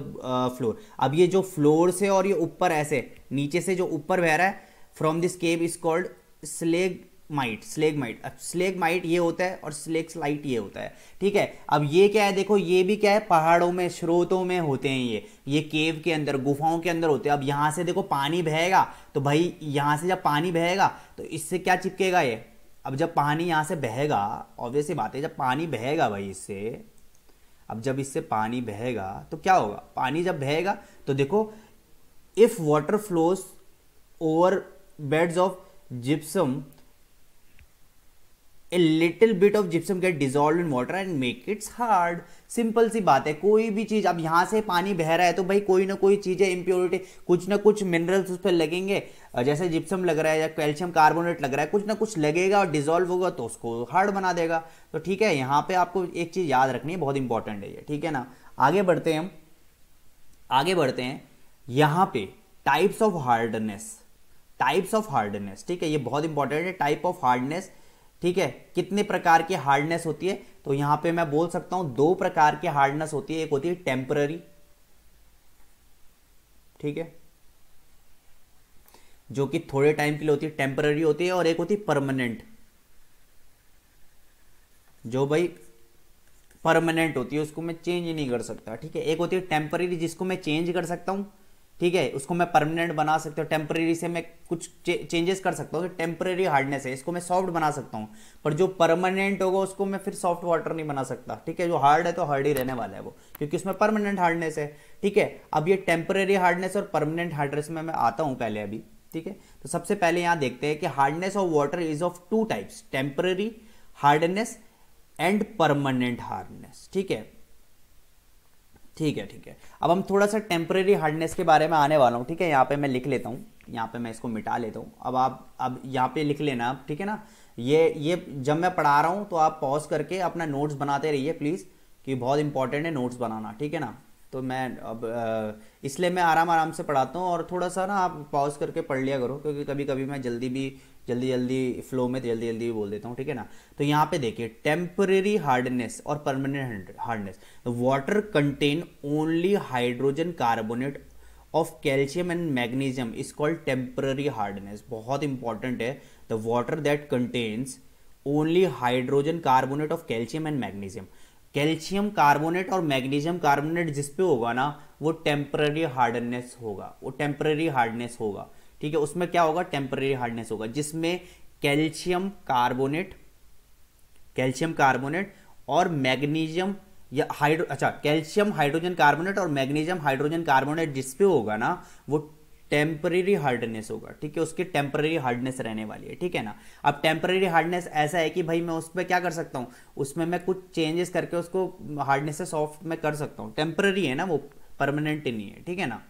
floor अब ये जो फ्लोर से और ये ऊपर ऐसे नीचे से जो ऊपर बह रहा है from this cave is called stalagmite stalagmite अब स्लेग माइट ये होता है और स्लेग स्लाइट ये होता है ठीक है अब ये क्या है देखो ये भी क्या है पहाड़ों में स्रोतों में होते हैं ये ये केव के अंदर गुफाओं के अंदर होते हैं अब यहाँ से देखो पानी बहेगा तो भाई यहाँ से जब पानी बहेगा तो इससे क्या चिपकेगा ये अब जब पानी यहाँ से बहेगा ऑब्वियसली बात है जब पानी बहेगा भाई इससे अब जब इससे पानी बहेगा तो क्या होगा पानी जब बहेगा तो देखो if water flows over beds of gypsum a little bit of gypsum get dissolve in water and make its hard simple सी बात है कोई भी चीज़ अब यहाँ से पानी बह रहा है तो भाई कोई ना कोई चीज़ें इम्प्योरिटी कुछ ना कुछ मिनरल्स उस पर लगेंगे जैसे जिप्सम लग रहा है या कैल्शियम कार्बोनेट लग रहा है कुछ ना कुछ लगेगा और डिजोल्व होगा तो उसको हार्ड बना देगा तो ठीक है यहाँ पर आपको एक चीज़ याद रखनी है बहुत इंपॉर्टेंट है ये ठीक है ना आगे बढ़ते हैं हम आगे बढ़ते हैं यहाँ पे types of hardness types of hardness ठीक है ये बहुत इंपॉर्टेंट है टाइप ऑफ हार्डनेस ठीक है कितने प्रकार की हार्डनेस होती है तो यहां पे मैं बोल सकता हूं दो प्रकार की हार्डनेस होती है एक होती है टेम्पररी ठीक है जो कि थोड़े टाइम के लिए होती है टेम्पररी होती है और एक होती है परमानेंट जो भाई परमानेंट होती है उसको मैं चेंज नहीं कर सकता ठीक है एक होती है टेम्पररी जिसको मैं चेंज कर सकता हूं ठीक है उसको मैं परमानेंट बना सकता हूँ टेम्प्रेरी से मैं कुछ चे, चेंजेस कर सकता हूँ टेम्प्रेरी तो हार्डनेस है इसको मैं सॉफ्ट बना सकता हूँ पर जो परमानेंट होगा उसको मैं फिर सॉफ्ट वाटर नहीं बना सकता ठीक है जो हार्ड है तो हार्ड ही रहने वाला है वो क्योंकि उसमें परमानेंट हार्डनेस है ठीक है अब ये टेम्प्रेरी हार्डनेस और परमानेंट हार्डनेस में मैं आता हूँ पहले अभी ठीक है तो सबसे पहले यहाँ देखते हैं कि hardness of water is of two types temporary hardness and permanent hardness ठीक है ठीक है ठीक है अब हम थोड़ा सा टेम्परेरी हार्डनेस के बारे में आने वाला हूँ ठीक है यहाँ पे मैं लिख लेता हूँ यहाँ पे मैं इसको मिटा लेता हूँ अब आप अब यहाँ पे लिख लेना आप ठीक है ना ये ये जब मैं पढ़ा रहा हूँ तो आप पॉज करके अपना नोट्स बनाते रहिए प्लीज़ कि बहुत इंपॉर्टेंट है नोट्स बनाना ठीक है ना तो मैं अब इसलिए मैं आराम आराम से पढ़ाता हूँ और थोड़ा सा ना आप पॉज करके पढ़ लिया करो क्योंकि कभी कभी मैं जल्दी भी जल्दी जल्दी फ्लो में तो जल्दी जल्दी बोल देता हूँ ठीक है ना तो यहाँ पे देखिए टेम्परेरी हार्डनेस और permanent hardness water contain only hydrogen carbonate of calcium and magnesium is called temporary hardness बहुत इंपॉर्टेंट है the water that contains only hydrogen carbonate of calcium and magnesium calcium carbonate और magnesium carbonate जिसपे होगा ना वो temporary hardness होगा वो temporary hardness होगा ठीक है उसमें क्या होगा टेम्पररी हार्डनेस होगा जिसमें कैल्शियम कार्बोनेट कैल्शियम कार्बोनेट और मैग्नीशियम या हाइड्रो अच्छा कैल्शियम हाइड्रोजन कार्बोनेट और मैग्नीशियम हाइड्रोजन कार्बोनेट जिसपे होगा ना वो टेम्पररी हार्डनेस होगा ठीक है उसकी टेम्पररी हार्डनेस रहने वाली है ठीक है ना अब टेम्पररी हार्डनेस ऐसा है कि भाई मैं उस पर क्या कर सकता हूँ उसमें मैं कुछ चेंजेस करके उसको हार्डनेस से सॉफ्ट में कर सकता हूँ टेम्पररी है ना वो परमानेंट नहीं है ठीक है ना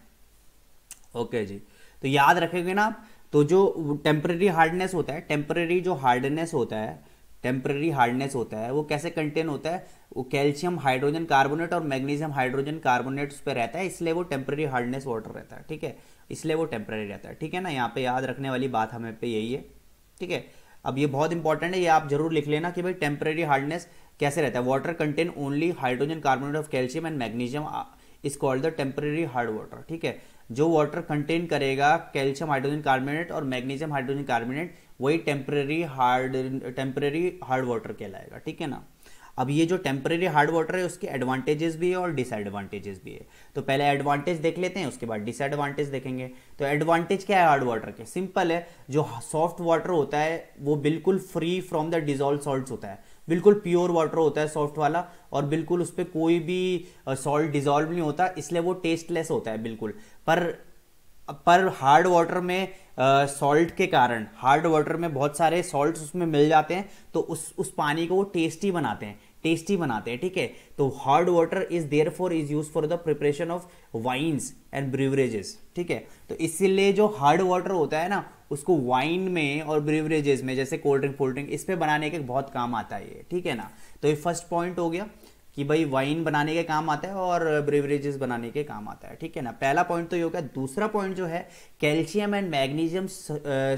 ओके जी तो याद रखेंगे ना आप तो जो टेम्प्रेरी हार्डनेस होता है टेम्प्रेरी जो हार्डनेस होता है टेम्प्रेरी हार्डनेस होता है वो कैसे कंटेन होता है वो कैल्शियम हाइड्रोजन कार्बोनेट और मैग्नीशियम हाइड्रोजन कार्बोनेट्स पर रहता है इसलिए वो टेम्प्रेरी हार्डनेस वाटर रहता है ठीक है इसलिए वो टेम्प्रेरी रहता है ठीक है ना यहाँ पे याद रखने वाली बात हमें पे यही है ठीक है अब ये बहुत इंपॉर्टेंट है ये आप जरूर लिख लेना कि भाई टेम्प्रेरी हार्डनेस कैसे रहता है water contain only hydrogen carbonate of calcium and magnesium is called the temporary hard water ठीक है जो वाटर कंटेन करेगा कैल्शियम हाइड्रोजन कार्बोनेट और मैग्नीशियम हाइड्रोजन कार्बोनेट वही temporary hard temporary hard water कहलाएगा ठीक है ना अब ये जो टेम्परेरी हार्ड वाटर है उसके एडवांटेजेस भी है और डिसएडवांटेजेस भी है तो पहले एडवांटेज देख लेते हैं उसके बाद डिसएडवांटेज देखेंगे तो एडवांटेज क्या है हार्ड वाटर के सिंपल है जो सॉफ्ट वाटर होता है वो बिल्कुल free from the dissolve salt होता है बिल्कुल प्योर वाटर होता है सॉफ्ट वाला और बिल्कुल उस पर कोई भी सॉल्ट डिजॉल्व नहीं होता इसलिए वो टेस्टलेस होता है बिल्कुल पर पर हार्ड वाटर में सॉल्ट के कारण हार्ड वाटर में बहुत सारे सॉल्ट उसमें मिल जाते हैं तो उस उस पानी को वो टेस्टी बनाते हैं टेस्टी बनाते हैं ठीक है तो hard water is therefore is use for the preparation of wines and beverages ठीक है तो इसीलिए जो हार्ड वाटर होता है ना उसको वाइन में और ब्रिवरेजेस में जैसे कोल्ड ड्रिंक फोल्ड ड्रिंक इस पर बनाने के बहुत काम आता है ये ठीक है ना तो ये फर्स्ट पॉइंट हो गया कि भाई वाइन बनाने के काम आता है और ब्रिवरेजेस बनाने के काम आता है ठीक है ना पहला पॉइंट तो ये हो गया दूसरा पॉइंट जो है calcium and magnesium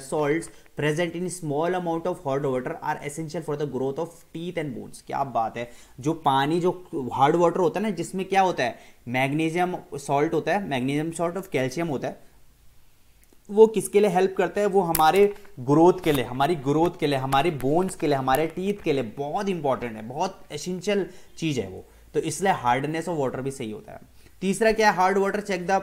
salts present in small amount of hard water are essential for the growth of teeth and bones क्या बात है जो पानी जो हार्ड वाटर होता है ना जिसमें क्या होता है मैग्नीशियम सॉल्ट होता है मैग्नीशियम सॉल्ट ऑफ कैल्शियम होता है वो किसके लिए हेल्प करता है वो हमारे ग्रोथ के लिए हमारी ग्रोथ के लिए हमारे बोन्स के लिए हमारे टीथ के लिए बहुत इंपॉर्टेंट है बहुत एसेंशियल चीज़ है वो तो इसलिए हार्डनेस ऑफ वाटर भी सही होता है तीसरा क्या है hard water check the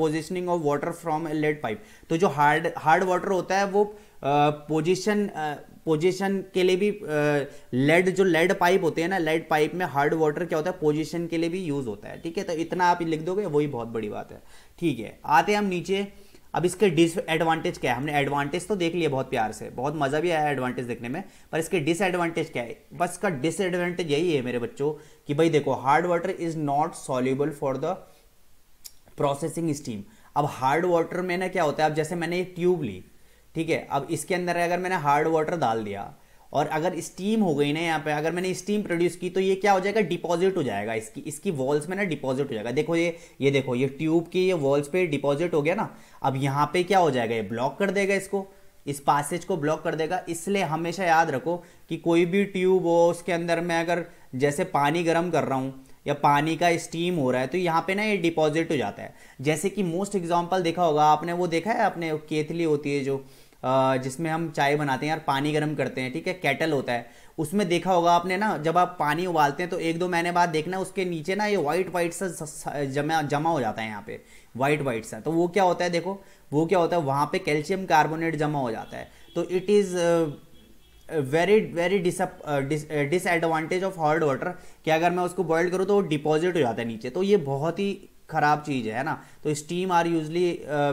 positioning of water from a lead pipe तो जो हार्ड हार्ड वाटर होता है वो पोजीशन पोजीशन के लिए भी लेड जो लेड पाइप होते हैं ना लेड पाइप में हार्ड वाटर क्या होता है पोजीशन के लिए भी यूज़ होता है ठीक है तो इतना आप लिख दोगे वही बहुत बड़ी बात है ठीक है आते हैं हम नीचे अब इसके डिसएडवांटेज क्या है हमने एडवांटेज तो देख लिया बहुत प्यार से बहुत मज़ा भी आया एडवांटेज देखने में पर इसके डिसएडवांटेज क्या है बस का डिसएडवांटेज यही है मेरे बच्चों कि भाई देखो hard water is not soluble for the processing steam अब हार्ड वाटर में ना क्या होता है अब जैसे मैंने एक ट्यूब ली ठीक है अब इसके अंदर अगर मैंने हार्ड वाटर डाल दिया और अगर स्टीम हो गई ना यहाँ पे अगर मैंने स्टीम प्रोड्यूस की तो ये क्या हो जाएगा डिपॉजिट हो जाएगा इसकी इसकी वॉल्स में ना डिपॉजिट हो जाएगा देखो ये ये देखो ये ट्यूब की ये वॉल्स पे डिपॉजिट हो गया ना अब यहाँ पे क्या हो जाएगा ये ब्लॉक कर देगा इसको इस पासेज को ब्लॉक कर देगा इसलिए हमेशा याद रखो कि कोई भी ट्यूब हो उसके अंदर मैं अगर जैसे पानी गर्म कर रहा हूँ या पानी का स्टीम हो रहा है तो यहाँ पे ना ये डिपॉजिट हो जाता है जैसे कि मोस्ट एग्जाम्पल देखा होगा आपने वो देखा है अपने केतली होती है जो जिसमें हम चाय बनाते हैं यार पानी गर्म करते हैं ठीक है कैटल होता है उसमें देखा होगा आपने ना जब आप पानी उबालते हैं तो एक दो महीने बाद देखना उसके नीचे ना ये वाइट वाइट सा जमा जमा हो जाता है यहाँ पे वाइट वाइट सा तो वो क्या होता है देखो वो क्या होता है वहाँ पे कैल्शियम कार्बोनेट जमा हो जाता है तो it is very very disadvantage of hard water कि अगर मैं उसको बॉयल करूँ तो वो डिपॉजिट हो जाता है नीचे तो ये बहुत ही खराब चीज़ है ना तो steam are usually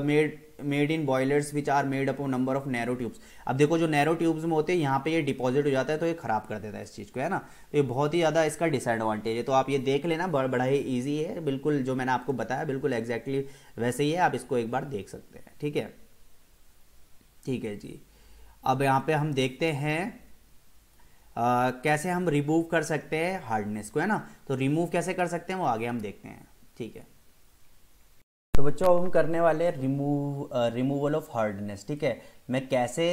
made made in boilers which are made up number of narrow tubes अब देखो जो नैरो ट्यूब्स में होते हैं यहाँ पे ये डिपॉजिट हो जाता है तो ये खराब कर देता है इस चीज़ को है ना तो ये बहुत ही ज़्यादा इसका डिसएडवांटेज है तो आप ये देख लेना बड़ा ही ईजी है बिल्कुल जो मैंने आपको बताया बिल्कुल एग्जैक्टली वैसे ही है आप इसको एक बार देख सकते हैं ठीक है ठीक है जी अब यहाँ पे हम देखते हैं आ, कैसे हम रिमूव कर सकते हैं हार्डनेस को है ना तो रिमूव कैसे कर सकते हैं वो आगे हम देखते हैं ठीक है तो बच्चों हम करने वाले रिमूव रिमूवल ऑफ हार्डनेस ठीक है मैं कैसे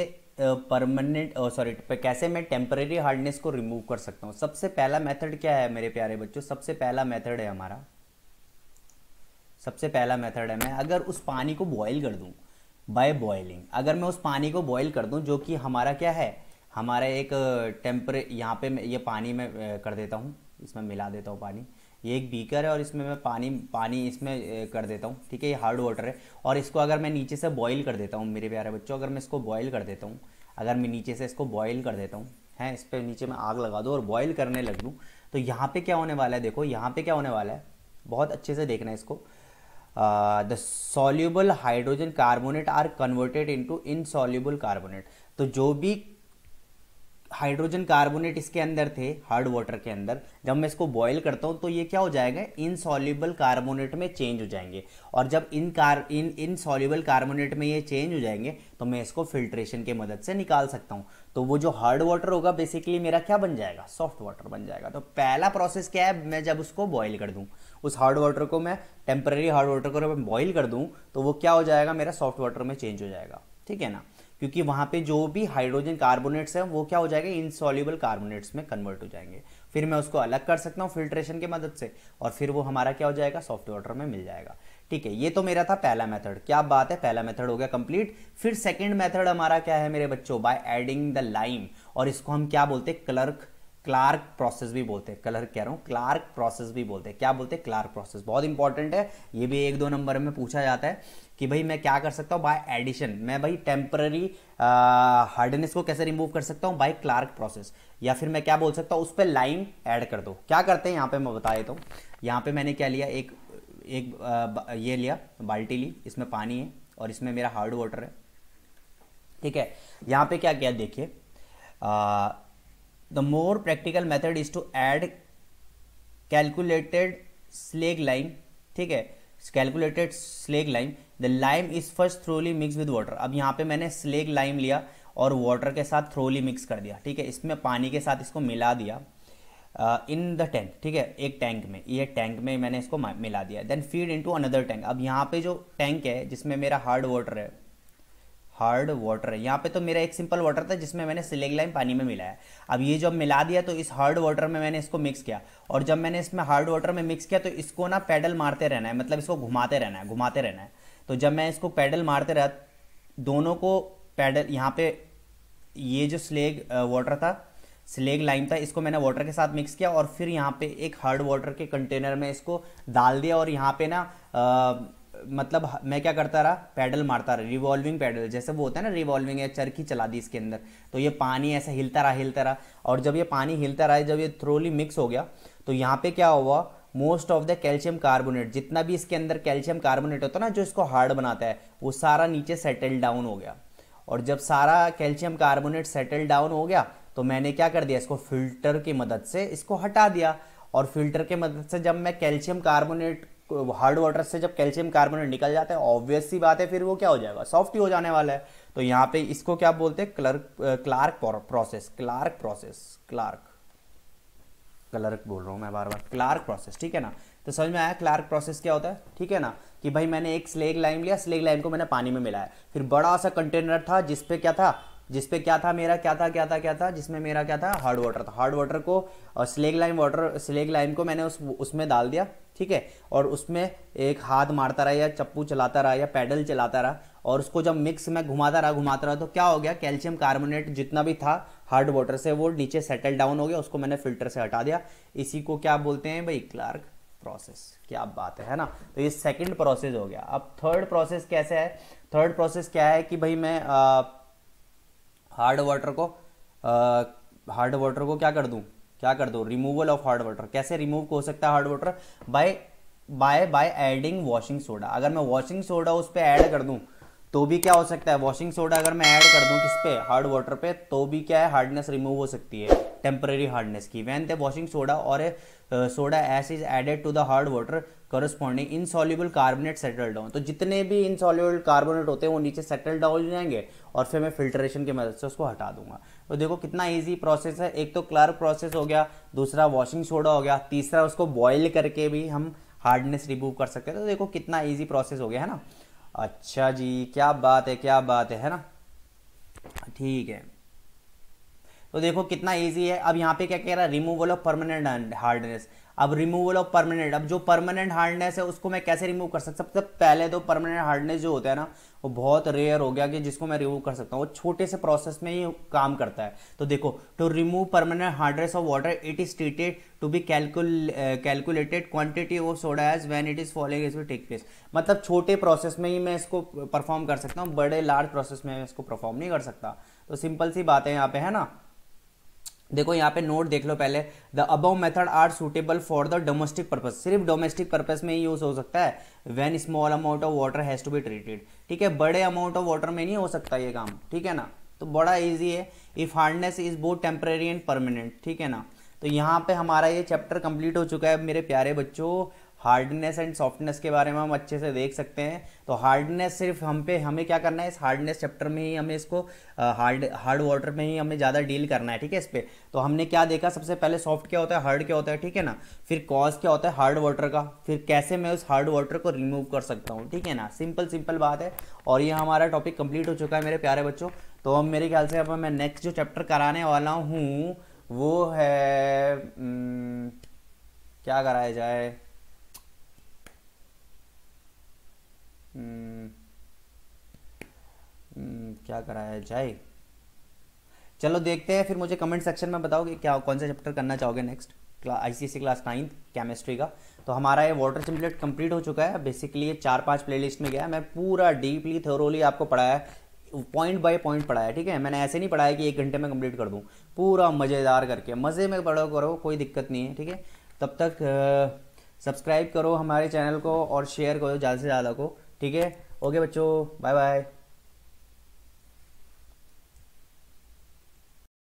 परमानेंट सॉरी कैसे मैं टेम्परेरी हार्डनेस को रिमूव कर सकता हूँ सबसे पहला मेथड क्या है मेरे प्यारे बच्चों सबसे पहला मेथड है हमारा सबसे पहला मेथड है मैं अगर उस पानी को बॉइल कर दूँ बाय बॉयलिंग अगर मैं उस पानी को बॉयल कर दूं जो कि हमारा क्या है हमारा एक टेम्परे यहाँ पे ये पानी में कर देता हूँ इसमें मिला देता हूँ पानी ये एक बीकर है और इसमें मैं पानी पानी इसमें कर देता हूँ ठीक है ये हार्ड वाटर है और इसको अगर मैं नीचे से बॉयल कर देता हूँ मेरे प्यारे बच्चों अगर मैं इसको बॉयल कर देता हूँ अगर मैं नीचे से इसको बॉयल कर देता हूँ हैं इस पर नीचे मैं आग लगा दूँ और बॉयल करने लग दूँ तो यहाँ पर क्या होने वाला है देखो यहाँ पर क्या होने वाला है बहुत अच्छे से देखना है इसको the soluble hydrogen carbonate are converted converted in insoluble carbonate तो जो भी हाइड्रोजन कार्बोनेट इसके अंदर थे हार्ड वाटर के अंदर जब मैं इसको बॉईल करता हूँ तो ये क्या हो जाएगा इनसॉल्यूबल कार्बोनेट में चेंज हो जाएंगे और जब in car in insoluble carbonate में ये चेंज हो जाएंगे तो मैं इसको फिल्ट्रेशन की मदद से निकाल सकता हूँ तो वो जो हार्ड वाटर होगा बेसिकली मेरा क्या बन जाएगा सॉफ्ट वाटर बन जाएगा तो पहला प्रोसेस क्या है मैं जब उसको बॉयल कर दूँ उस हार्ड वाटर को मैं टेम्पररी हार्ड वाटर को मैं बॉइल कर दूँ तो वो क्या हो जाएगा मेरा सॉफ्ट वाटर में चेंज हो जाएगा ठीक है ना क्योंकि वहाँ पे जो भी हाइड्रोजन कार्बोनेट्स हैं वो क्या हो जाएगा इनसॉल्यूबल कार्बोनेट्स में कन्वर्ट हो जाएंगे फिर मैं उसको अलग कर सकता हूँ फिल्ट्रेशन की मदद से और फिर वो हमारा क्या हो जाएगा सॉफ्ट वाटर में मिल जाएगा ठीक है ये तो मेरा था पहला मेथड क्या बात है पहला मेथड हो गया कंप्लीट फिर सेकंड मेथड हमारा क्या है मेरे बच्चों बाय एडिंग द लाइम और इसको हम क्या बोलते हैं क्लर्क क्लार्क प्रोसेस भी बोलते हैं कलर कह रहा हूँ क्लार्क प्रोसेस भी बोलते हैं क्या बोलते हैं क्लार्क प्रोसेस बहुत इंपॉर्टेंट है ये भी एक दो नंबर में पूछा जाता है कि भाई मैं क्या कर सकता हूँ बाय एडिशन मैं भाई टेम्पररी हार्डनेस को कैसे रिमूव कर सकता हूँ बाय क्लार्क प्रोसेस या फिर मैं क्या बोल सकता हूँ उस पर लाइन ऐड कर दो क्या करते हैं यहाँ पे मैं बता देता हूँ यहाँ पे मैंने क्या लिया एक एक आ, ये लिया बाल्टी ली इसमें पानी है और इसमें मेरा हार्ड वाटर है ठीक है यहाँ पे क्या किया देखिए the more practical method is to add calculated slaked lime ठीक है calculated slaked lime the lime is first thoroughly mix with water अब यहाँ पे मैंने स्लेग लाइम लिया और वाटर के साथ थ्रोली मिक्स कर दिया ठीक है इसमें पानी के साथ इसको मिला दिया इन द टैंक ठीक है एक टैंक में ये टैंक में मैंने इसको मिला दिया then feed in to another tank अब यहाँ पे जो टैंक है जिसमें मेरा हार्ड वाटर है हार्ड वाटर यहाँ पे तो मेरा एक सिंपल वाटर था जिसमें मैंने सिलेग लाइम पानी में मिलाया अब ये जब मिला दिया तो इस हार्ड वाटर में मैंने इसको मिक्स किया और जब मैंने इसमें हार्ड वाटर में मिक्स किया तो इसको ना पैडल मारते रहना है मतलब इसको घुमाते रहना है घुमाते रहना है तो जब मैं इसको पैडल मारते रह दोनों को पैडल यहाँ पे ये जो स्लेग वाटर था स्लेग लाइम था इसको मैंने वाटर के साथ मिक्स किया और फिर यहाँ पे एक हार्ड वाटर के कंटेनर में इसको डाल दिया और यहाँ पे ना मतलब मैं क्या करता रहा पैडल मारता रहा रिवॉल्विंग पैडल जैसे वो होता है ना रिवॉल्विंग या चरखी चला दी इसके अंदर तो ये पानी ऐसा हिलता रहा हिलता रहा और जब ये पानी हिलता रहा जब ये थ्रोली मिक्स हो गया तो यहाँ पे क्या हुआ most of the calcium carbonate जितना भी इसके अंदर कैल्शियम कार्बोनेट होता है ना जो इसको हार्ड बनाता है वो सारा नीचे सेटल डाउन हो गया और जब सारा कैल्शियम कार्बोनेट सेटल डाउन हो गया तो मैंने क्या कर दिया इसको फिल्टर की मदद से इसको हटा दिया और फिल्टर के मदद से जब मैं कैल्शियम कार्बोनेट हार्ड वाटर से जब कैल्शियम कार्बोनेट निकल जाता है ऑब्वियस सी बात है फिर वो क्या हो जाएगा सॉफ्ट ही हो जाने वाला है तो यहाँ पे इसको क्या बोलते हैं clerk Clark process Clark process Clark clerk बोल रहा हूँ मैं बार बार क्लार्क प्रोसेस ठीक है ना तो समझ में आया क्लार्क प्रोसेस क्या होता है ठीक है ना कि भाई मैंने एक स्लेग लाइम लिया स्लेग लाइम को मैंने पानी में मिलाया फिर बड़ा सा कंटेनर था जिसपे क्या था जिसपे क्या था मेरा क्या था क्या था क्या था जिसमें मेरा क्या था हार्ड वाटर था हार्ड वाटर को slaked lime water slaked lime को मैंने उस उसमें डाल दिया ठीक है और उसमें एक हाथ मारता रहा या चप्पू चलाता रहा या पैडल चलाता रहा और उसको जब मिक्स में घुमाता रहा घुमाता रहा तो क्या हो गया कैल्शियम कार्बोनेट जितना भी था हार्ड वाटर से वो नीचे सेटल डाउन हो गया उसको मैंने फिल्टर से हटा दिया इसी को क्या बोलते हैं भाई क्लार्क प्रोसेस क्या बात है ना तो ये सेकेंड प्रोसेस हो गया अब थर्ड प्रोसेस कैसे है थर्ड प्रोसेस क्या है कि भाई मैं आ, हार्ड वाटर को हार्ड वाटर को क्या कर दूँ क्या कर दो रिमूवल ऑफ हार्ड वाटर कैसे रिमूव हो सकता है hard water by by by adding washing soda अगर मैं वॉशिंग सोडा उस पर ऐड कर दूँ तो भी क्या हो सकता है वॉशिंग सोडा अगर मैं ऐड कर दूं किस पे हार्ड वाटर पे तो भी क्या है हार्डनेस रिमूव हो सकती है टेम्परेरी हार्डनेस की वैन द वॉशिंग सोडा और soda ash is added to the hard water corresponding insoluble carbonate settle down तो जितने भी इनसॉल्यूबल कार्बोनेट होते हैं वो नीचे सेटल डाउन हो जाएंगे और फिर मैं फिल्ट्रेशन की मदद से उसको हटा दूंगा तो देखो कितना ईजी प्रोसेस है एक तो क्लार्क प्रोसेस हो गया दूसरा वॉशिंग सोडा हो गया तीसरा उसको बॉयल करके भी हम हार्डनेस रिमूव कर सकते हैं तो देखो कितना ईजी प्रोसेस हो गया है ना अच्छा जी क्या बात है क्या बात है है ना ठीक है तो देखो कितना ईजी है अब यहाँ पे क्या कह रहा है रिमूवल ऑफ परमानेंट हार्डनेस अब रिमूवल ऑफ परमानेंट अब जो परमानेंट हार्डनेस है उसको मैं कैसे रिमूव कर सकता सबसे पहले तो परमानेंट हार्डनेस जो होता है ना वो बहुत रेयर हो गया कि जिसको मैं रिमूव कर सकता हूँ वो छोटे से प्रोसेस में ही काम करता है तो देखो to remove permanent hardness of water it is stated to be calculated quantity of soda as when it is following is take place मतलब छोटे प्रोसेस में ही मैं इसको परफॉर्म कर सकता हूँ बड़े लार्ज प्रोसेस में इसको परफॉर्म नहीं कर सकता तो सिंपल सी बातें यहाँ पे है ना देखो यहाँ पे नोट देख लो पहले the above method are suitable for the domestic purpose सिर्फ डोमेस्टिक पर्पज में ही यूज़ हो सकता है when small amount of water has to be treated ठीक है बड़े अमाउंट ऑफ वाटर में नहीं हो सकता ये काम ठीक है ना तो बड़ा ईजी है if hardness is both temporary and permanent ठीक है ना तो यहाँ पे हमारा ये चैप्टर कंप्लीट हो चुका है मेरे प्यारे बच्चों हार्डनेस एंड सॉफ्टनेस के बारे में हम अच्छे से देख सकते हैं तो हार्डनेस सिर्फ हम पे हमें क्या करना है इस हार्डनेस चैप्टर में ही हमें इसको हार्ड हार्ड वाटर में ही हमें ज़्यादा डील करना है ठीक है इस पर तो हमने क्या देखा सबसे पहले सॉफ्ट क्या होता है हार्ड क्या होता है ठीक है ना फिर कॉज क्या होता है हार्ड वाटर का फिर कैसे मैं उस हार्ड वाटर को रिमूव कर सकता हूँ ठीक है ना सिंपल सिंपल बात है और ये हमारा टॉपिक कंप्लीट हो चुका है मेरे प्यारे बच्चों तो अब मेरे ख्याल से अब मैं नेक्स्ट जो चैप्टर कराने वाला हूँ वो है क्या कराया जाए हम्म, हम्म, क्या कराया जाए चलो देखते हैं फिर मुझे कमेंट सेक्शन में बताओगे क्या कौन सा चैप्टर करना चाहोगे next I see class ninth chemistry का तो हमारा ये वाटर चिम्पलेट कंप्लीट हो चुका है बेसिकली ये चार पांच प्लेलिस्ट में गया मैं पूरा डीपली थोरोली आपको पढ़ाया पॉइंट बाय पॉइंट पढ़ाया ठीक है मैंने ऐसे नहीं पढ़ाया कि एक घंटे में कंप्लीट कर दूँ पूरा मज़ेदार करके मज़े में पढ़ो करो कोई दिक्कत नहीं है ठीक है तब तक सब्सक्राइब करो हमारे चैनल को और शेयर करो ज़्यादा से ज़्यादा को ठीक है ओके बच्चों बाय बाय